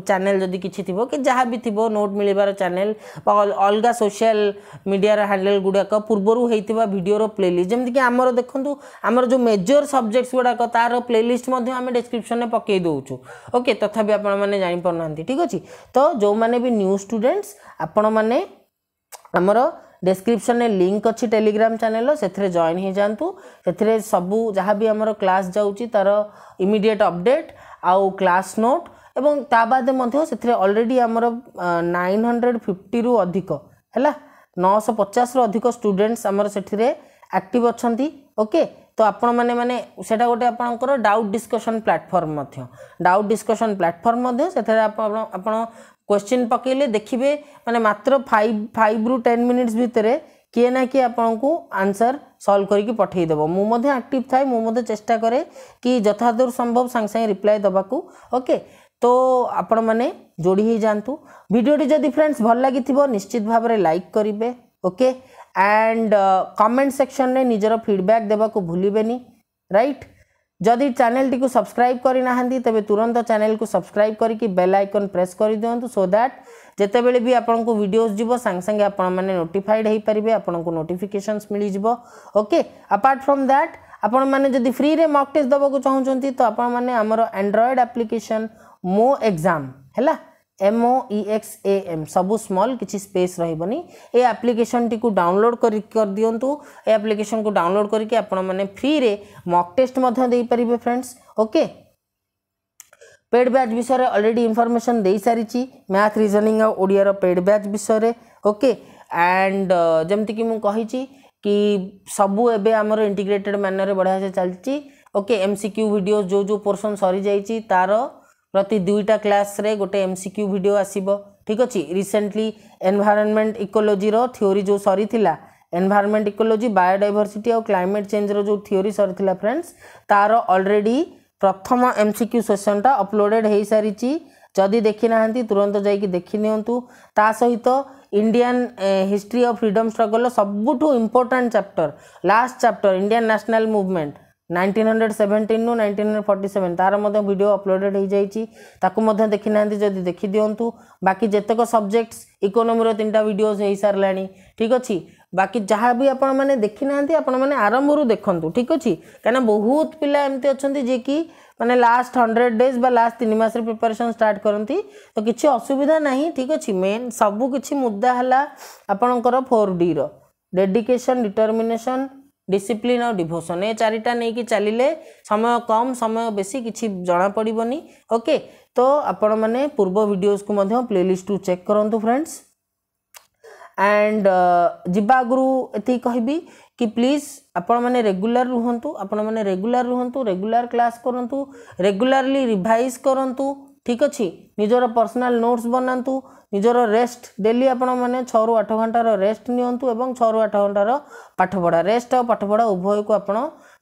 ଚ୍ୟାନେଲ୍ ଯଦି କିଛି ଥିବ କି ଯାହା ବି ଥିବ ନୋଟ୍ ମିଳିବାର ଚ୍ୟାନେଲ୍ ବା ଅଲଗା ସୋସିଆଲ୍ ମିଡ଼ିଆର ହ୍ୟାଣ୍ଡେଲ୍ ଗୁଡ଼ାକ ପୂର୍ବରୁ ହେଇଥିବା ଭିଡ଼ିଓର ପ୍ଲେଲିଷ୍ଟ ଯେମିତିକି ଆମର ଦେଖନ୍ତୁ ଆମର ଯେଉଁ ମେଜର୍ ସବଜେକ୍ଟସ୍ ଗୁଡ଼ାକ ତା'ର ପ୍ଲେଲିଷ୍ଟ ମଧ୍ୟ ଆମେ ଡେସ୍କ୍ରିପସନ୍ରେ ପକାଇ ଦେଉଛୁ ଓକେ ତଥାପି ଆପଣମାନେ ଜାଣିପାରୁନାହାନ୍ତି ଠିକ୍ ଅଛି ତ ଯେଉଁମାନେ ବି ନ୍ୟୁ ଷ୍ଟୁଡେଣ୍ଟସ୍ ଆପଣମାନେ ଆମର ଡେସ୍କ୍ରିପ୍ସନ୍ରେ ଲିଙ୍କ୍ ଅଛି ଟେଲିଗ୍ରାମ୍ ଚ୍ୟାନେଲ୍ର ସେଥିରେ ଜଏନ୍ ହେଇଯାଆନ୍ତୁ ସେଥିରେ ସବୁ ଯାହା ବି ଆମର କ୍ଲାସ୍ ଯାଉଛି ତା'ର ଇମିଡ଼ିଏଟ୍ ଅପଡ଼େଟ୍ ଆଉ କ୍ଲାସ୍ ନୋଟ୍ ଏବଂ ତା ବାଦେ ମଧ୍ୟ ସେଥିରେ ଅଲରେଡ଼ି ଆମର ନାଇନ୍ ହଣ୍ଡ୍ରେଡ଼ ଫିଫ୍ଟିରୁ ଅଧିକ ହେଲା ନଅଶହ ପଚାଶରୁ ଅଧିକ ଷ୍ଟୁଡେଣ୍ଟସ୍ ଆମର ସେଥିରେ ଆକ୍ଟିଭ୍ ଅଛନ୍ତି ଓକେ ତ ଆପଣମାନେ ମାନେ ସେଇଟା ଗୋଟେ ଆପଣଙ୍କର ଡାଉଟ୍ ଡିସ୍କସନ୍ ପ୍ଲାଟଫର୍ମ ମଧ୍ୟ ଡାଉଟ୍ ଡିସ୍କସନ୍ ପ୍ଲାଟଫର୍ମ ମଧ୍ୟ ସେଥିରେ ଆପଣ ଆପଣ क्वेश्चन पकड़े देखिए माने मात्र फाइव फाइव रु टेन मिनिट्स भितर किए ना किए तो आपन को आंसर सल्व करके पठेदेव मुझे आक्टिव थाए मुझे चेष्टा कै कि दूर संभव संग रिप्लाई देबा को ओके तो आपण माने जोड़ी जानतु जातु टी जदि फ्रेंड्स भल लगी निश्चित भाव रे लाइक करिवे ओके एंड कमेंट सेक्शन निजरो निजर देबा को भूलिबेनी राइट जदि चैनल टी सब्सक्राइब करना तेज तुरंत चैनल को सब्सक्राइब करके बेल आइकन प्रेस कर दिंतु सो दैट जितेबले भी आपन को वीडियोस जीव सांगे सांगे आपने नोटिफाइड हो पारे आपन को नोटिफिकेशंस मिल ओके अपार्ट फ्रॉम दैट आपण मैंने जदि फ्री रे मॉक टेस्ट दबाक चाहूँ तो आपण मैंने आमर एंड्रॉयड आप्लिकेसन मो एग्जाम है M O O E X A M सब स्मल किसी स्पेस रही ए आप्लिकेसन टी डाउनलोड कर दिंतु ए आप्लिकेसन को डाउनलोड करके आपने फ्री रे टेस्ट दे फ्रेंड्स ओके पेड ब्याज विषय अलरेडी इनफर्मेसन दे सारी मैथ रिजनिंग आड़ियार पेड ब्याज विषय ओके एंड जमीक मुझे कि सबू एवं आमर इंटीग्रेटेड मानर बढ़िया से चलती okay M C Q Q video जो जो पोर्सन सरी जा तार प्रति दुईटा क्लास रे गोटे एम सिक्यू भिड आसो ठीक अच्छे रिसेंटली एनभायरमेंट इकोलोजी थीओरी जो सरी एनभायरमेंट इकोलोजी बायोडाइरसीटी और क्लैमेट चेंजर जो थीओरी सरी फ्रेंड्स तार अलरेडी प्रथम एम सिक्यू क्यू टा अपलोडेड हो सारी जदि देखी ना तुरंत जाता सहित Indian history of freedom struggle सबुठ important chapter last chapter Indian national movement nineteen hundred seventeen রু নাইনটিন হন্ড্রেড ফর্টি সেভেন তার মধ্যে ভিডিও অପଲୋଡ଼େଡ଼ ହୋଇଯାଇଛି ତାକୁ ମଧ୍ୟ ଦେଖିନାହାନ୍ତି ଯଦି ଦେଖିଦିଅନ୍ତୁ ବାକି ଯେତେକ ସବଜେକ୍ଟସ୍ ଇକୋନୋମିର ତିନିଟା ଭିଡ଼ିଓଜ୍ ହୋଇସାରିଲାଣି ଠିକ୍ ଅଛି ବାକି ଯାହା ବି ଆପଣମାନେ ଦେଖିନାହାନ୍ତି ଆପଣମାନେ ଆରମ୍ଭରୁ ଦେଖନ୍ତୁ ଠିକ୍ ଅଛି କାହିଁକିନା ବହୁତ ପିଲା ଏମିତି ଅଛନ୍ତି ଯିଏକି ମାନେ ଲାଷ୍ଟ ହଣ୍ଡ୍ରେଡ଼ ଡେଜ୍ ବା ଲାଷ୍ଟ ତିନି ମାସରେ ପ୍ରିପାରେସନ୍ ଷ୍ଟାର୍ଟ କରନ୍ତି ତ କିଛି ଅସୁବିଧା ନାହିଁ ଠିକ୍ ଅଛି ମେନ୍ ସବୁ କିଛି ମୁଦ୍ଦା ହେଲା ଆପଣଙ୍କର ଫୋର୍ ଡିର ଡେଡିକେସନ୍ ଡିଟର୍ମିନେସନ୍ ଡିସିପ୍ଲିନ୍ ଆଉ ଡିଭୋସନ୍ ଏ ଚାରିଟା ନେଇକି ଚାଲିଲେ ସମୟ କମ୍ ସମୟ ବେଶୀ କିଛି ଜଣାପଡ଼ିବନି ଓକେ ତ ଆପଣମାନେ ପୂର୍ବ ଭିଡ଼ିଓସ୍କୁ ମଧ୍ୟ ପ୍ଲେଲିଷ୍ଟରୁ ଚେକ୍ କରନ୍ତୁ ଫ୍ରେଣ୍ଡସ୍ ଆଣ୍ଡ ଯିବା ଆଗରୁ ଏତିକି କହିବି କି ପ୍ଲିଜ୍ ଆପଣମାନେ ରେଗୁଲାର ରୁହନ୍ତୁ ଆପଣମାନେ ରେଗୁଲାର ରୁହନ୍ତୁ ରେଗୁଲାର କ୍ଲାସ୍ କରନ୍ତୁ ରେଗୁଲାରଲି ରିଭାଇଜ୍ କରନ୍ତୁ ଠିକ୍ ଅଛି ନିଜର ପର୍ସନାଲ୍ ନୋଟ୍ସ ବନାନ୍ତୁ ନିଜର ରେଷ୍ଟ ଡେଲି ଆପଣମାନେ ଛଅରୁ ଆଠ ଘଣ୍ଟାର ରେଷ୍ଟ ନିଅନ୍ତୁ ଏବଂ ଛଅରୁ ଆଠ ଘଣ୍ଟାର ପାଠପଢ଼ା ରେଷ୍ଟ ଆଉ ପାଠପଢ଼ା ଉଭୟକୁ ଆପଣ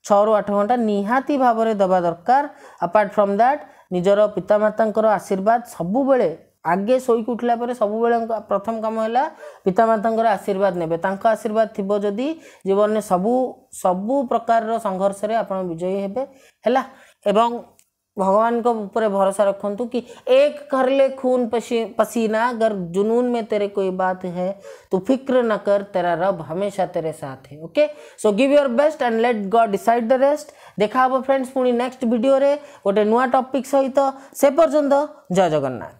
ଛଅରୁ ଆଠ ଘଣ୍ଟା ନିହାତି ଭାବରେ ଦେବା ଦରକାର ଆପାର୍ଟ ଫ୍ରମ୍ ଦ୍ୟାଟ୍ ନିଜର ପିତାମାତାଙ୍କର ଆଶୀର୍ବାଦ ସବୁବେଳେ ଆଗେ ଶୋଇକି ଉଠିଲା ପରେ ସବୁବେଳେ ପ୍ରଥମ କାମ ହେଲା ପିତାମାତାଙ୍କର ଆଶୀର୍ବାଦ ନେବେ ତାଙ୍କ ଆଶୀର୍ବାଦ ଥିବ ଯଦି ଜୀବନରେ ସବୁ ସବୁ ପ୍ରକାରର ସଂଘର୍ଷରେ ଆପଣ ବିଜୟୀ ହେବେ ହେଲା ଏବଂ भगवान को पूरे भरोसा तू कि एक कर ले खून पसी पसीना अगर जुनून में तेरे कोई बात है तो फिक्र न कर तेरा रब हमेशा तेरे साथ है okay so give your best and let God decide the rest देखा फ्रेंड्स पुणी नेक्स्ट वीडियो रे गोटे नुआ टपिक सहित से पर्यंत जय जगन्नाथ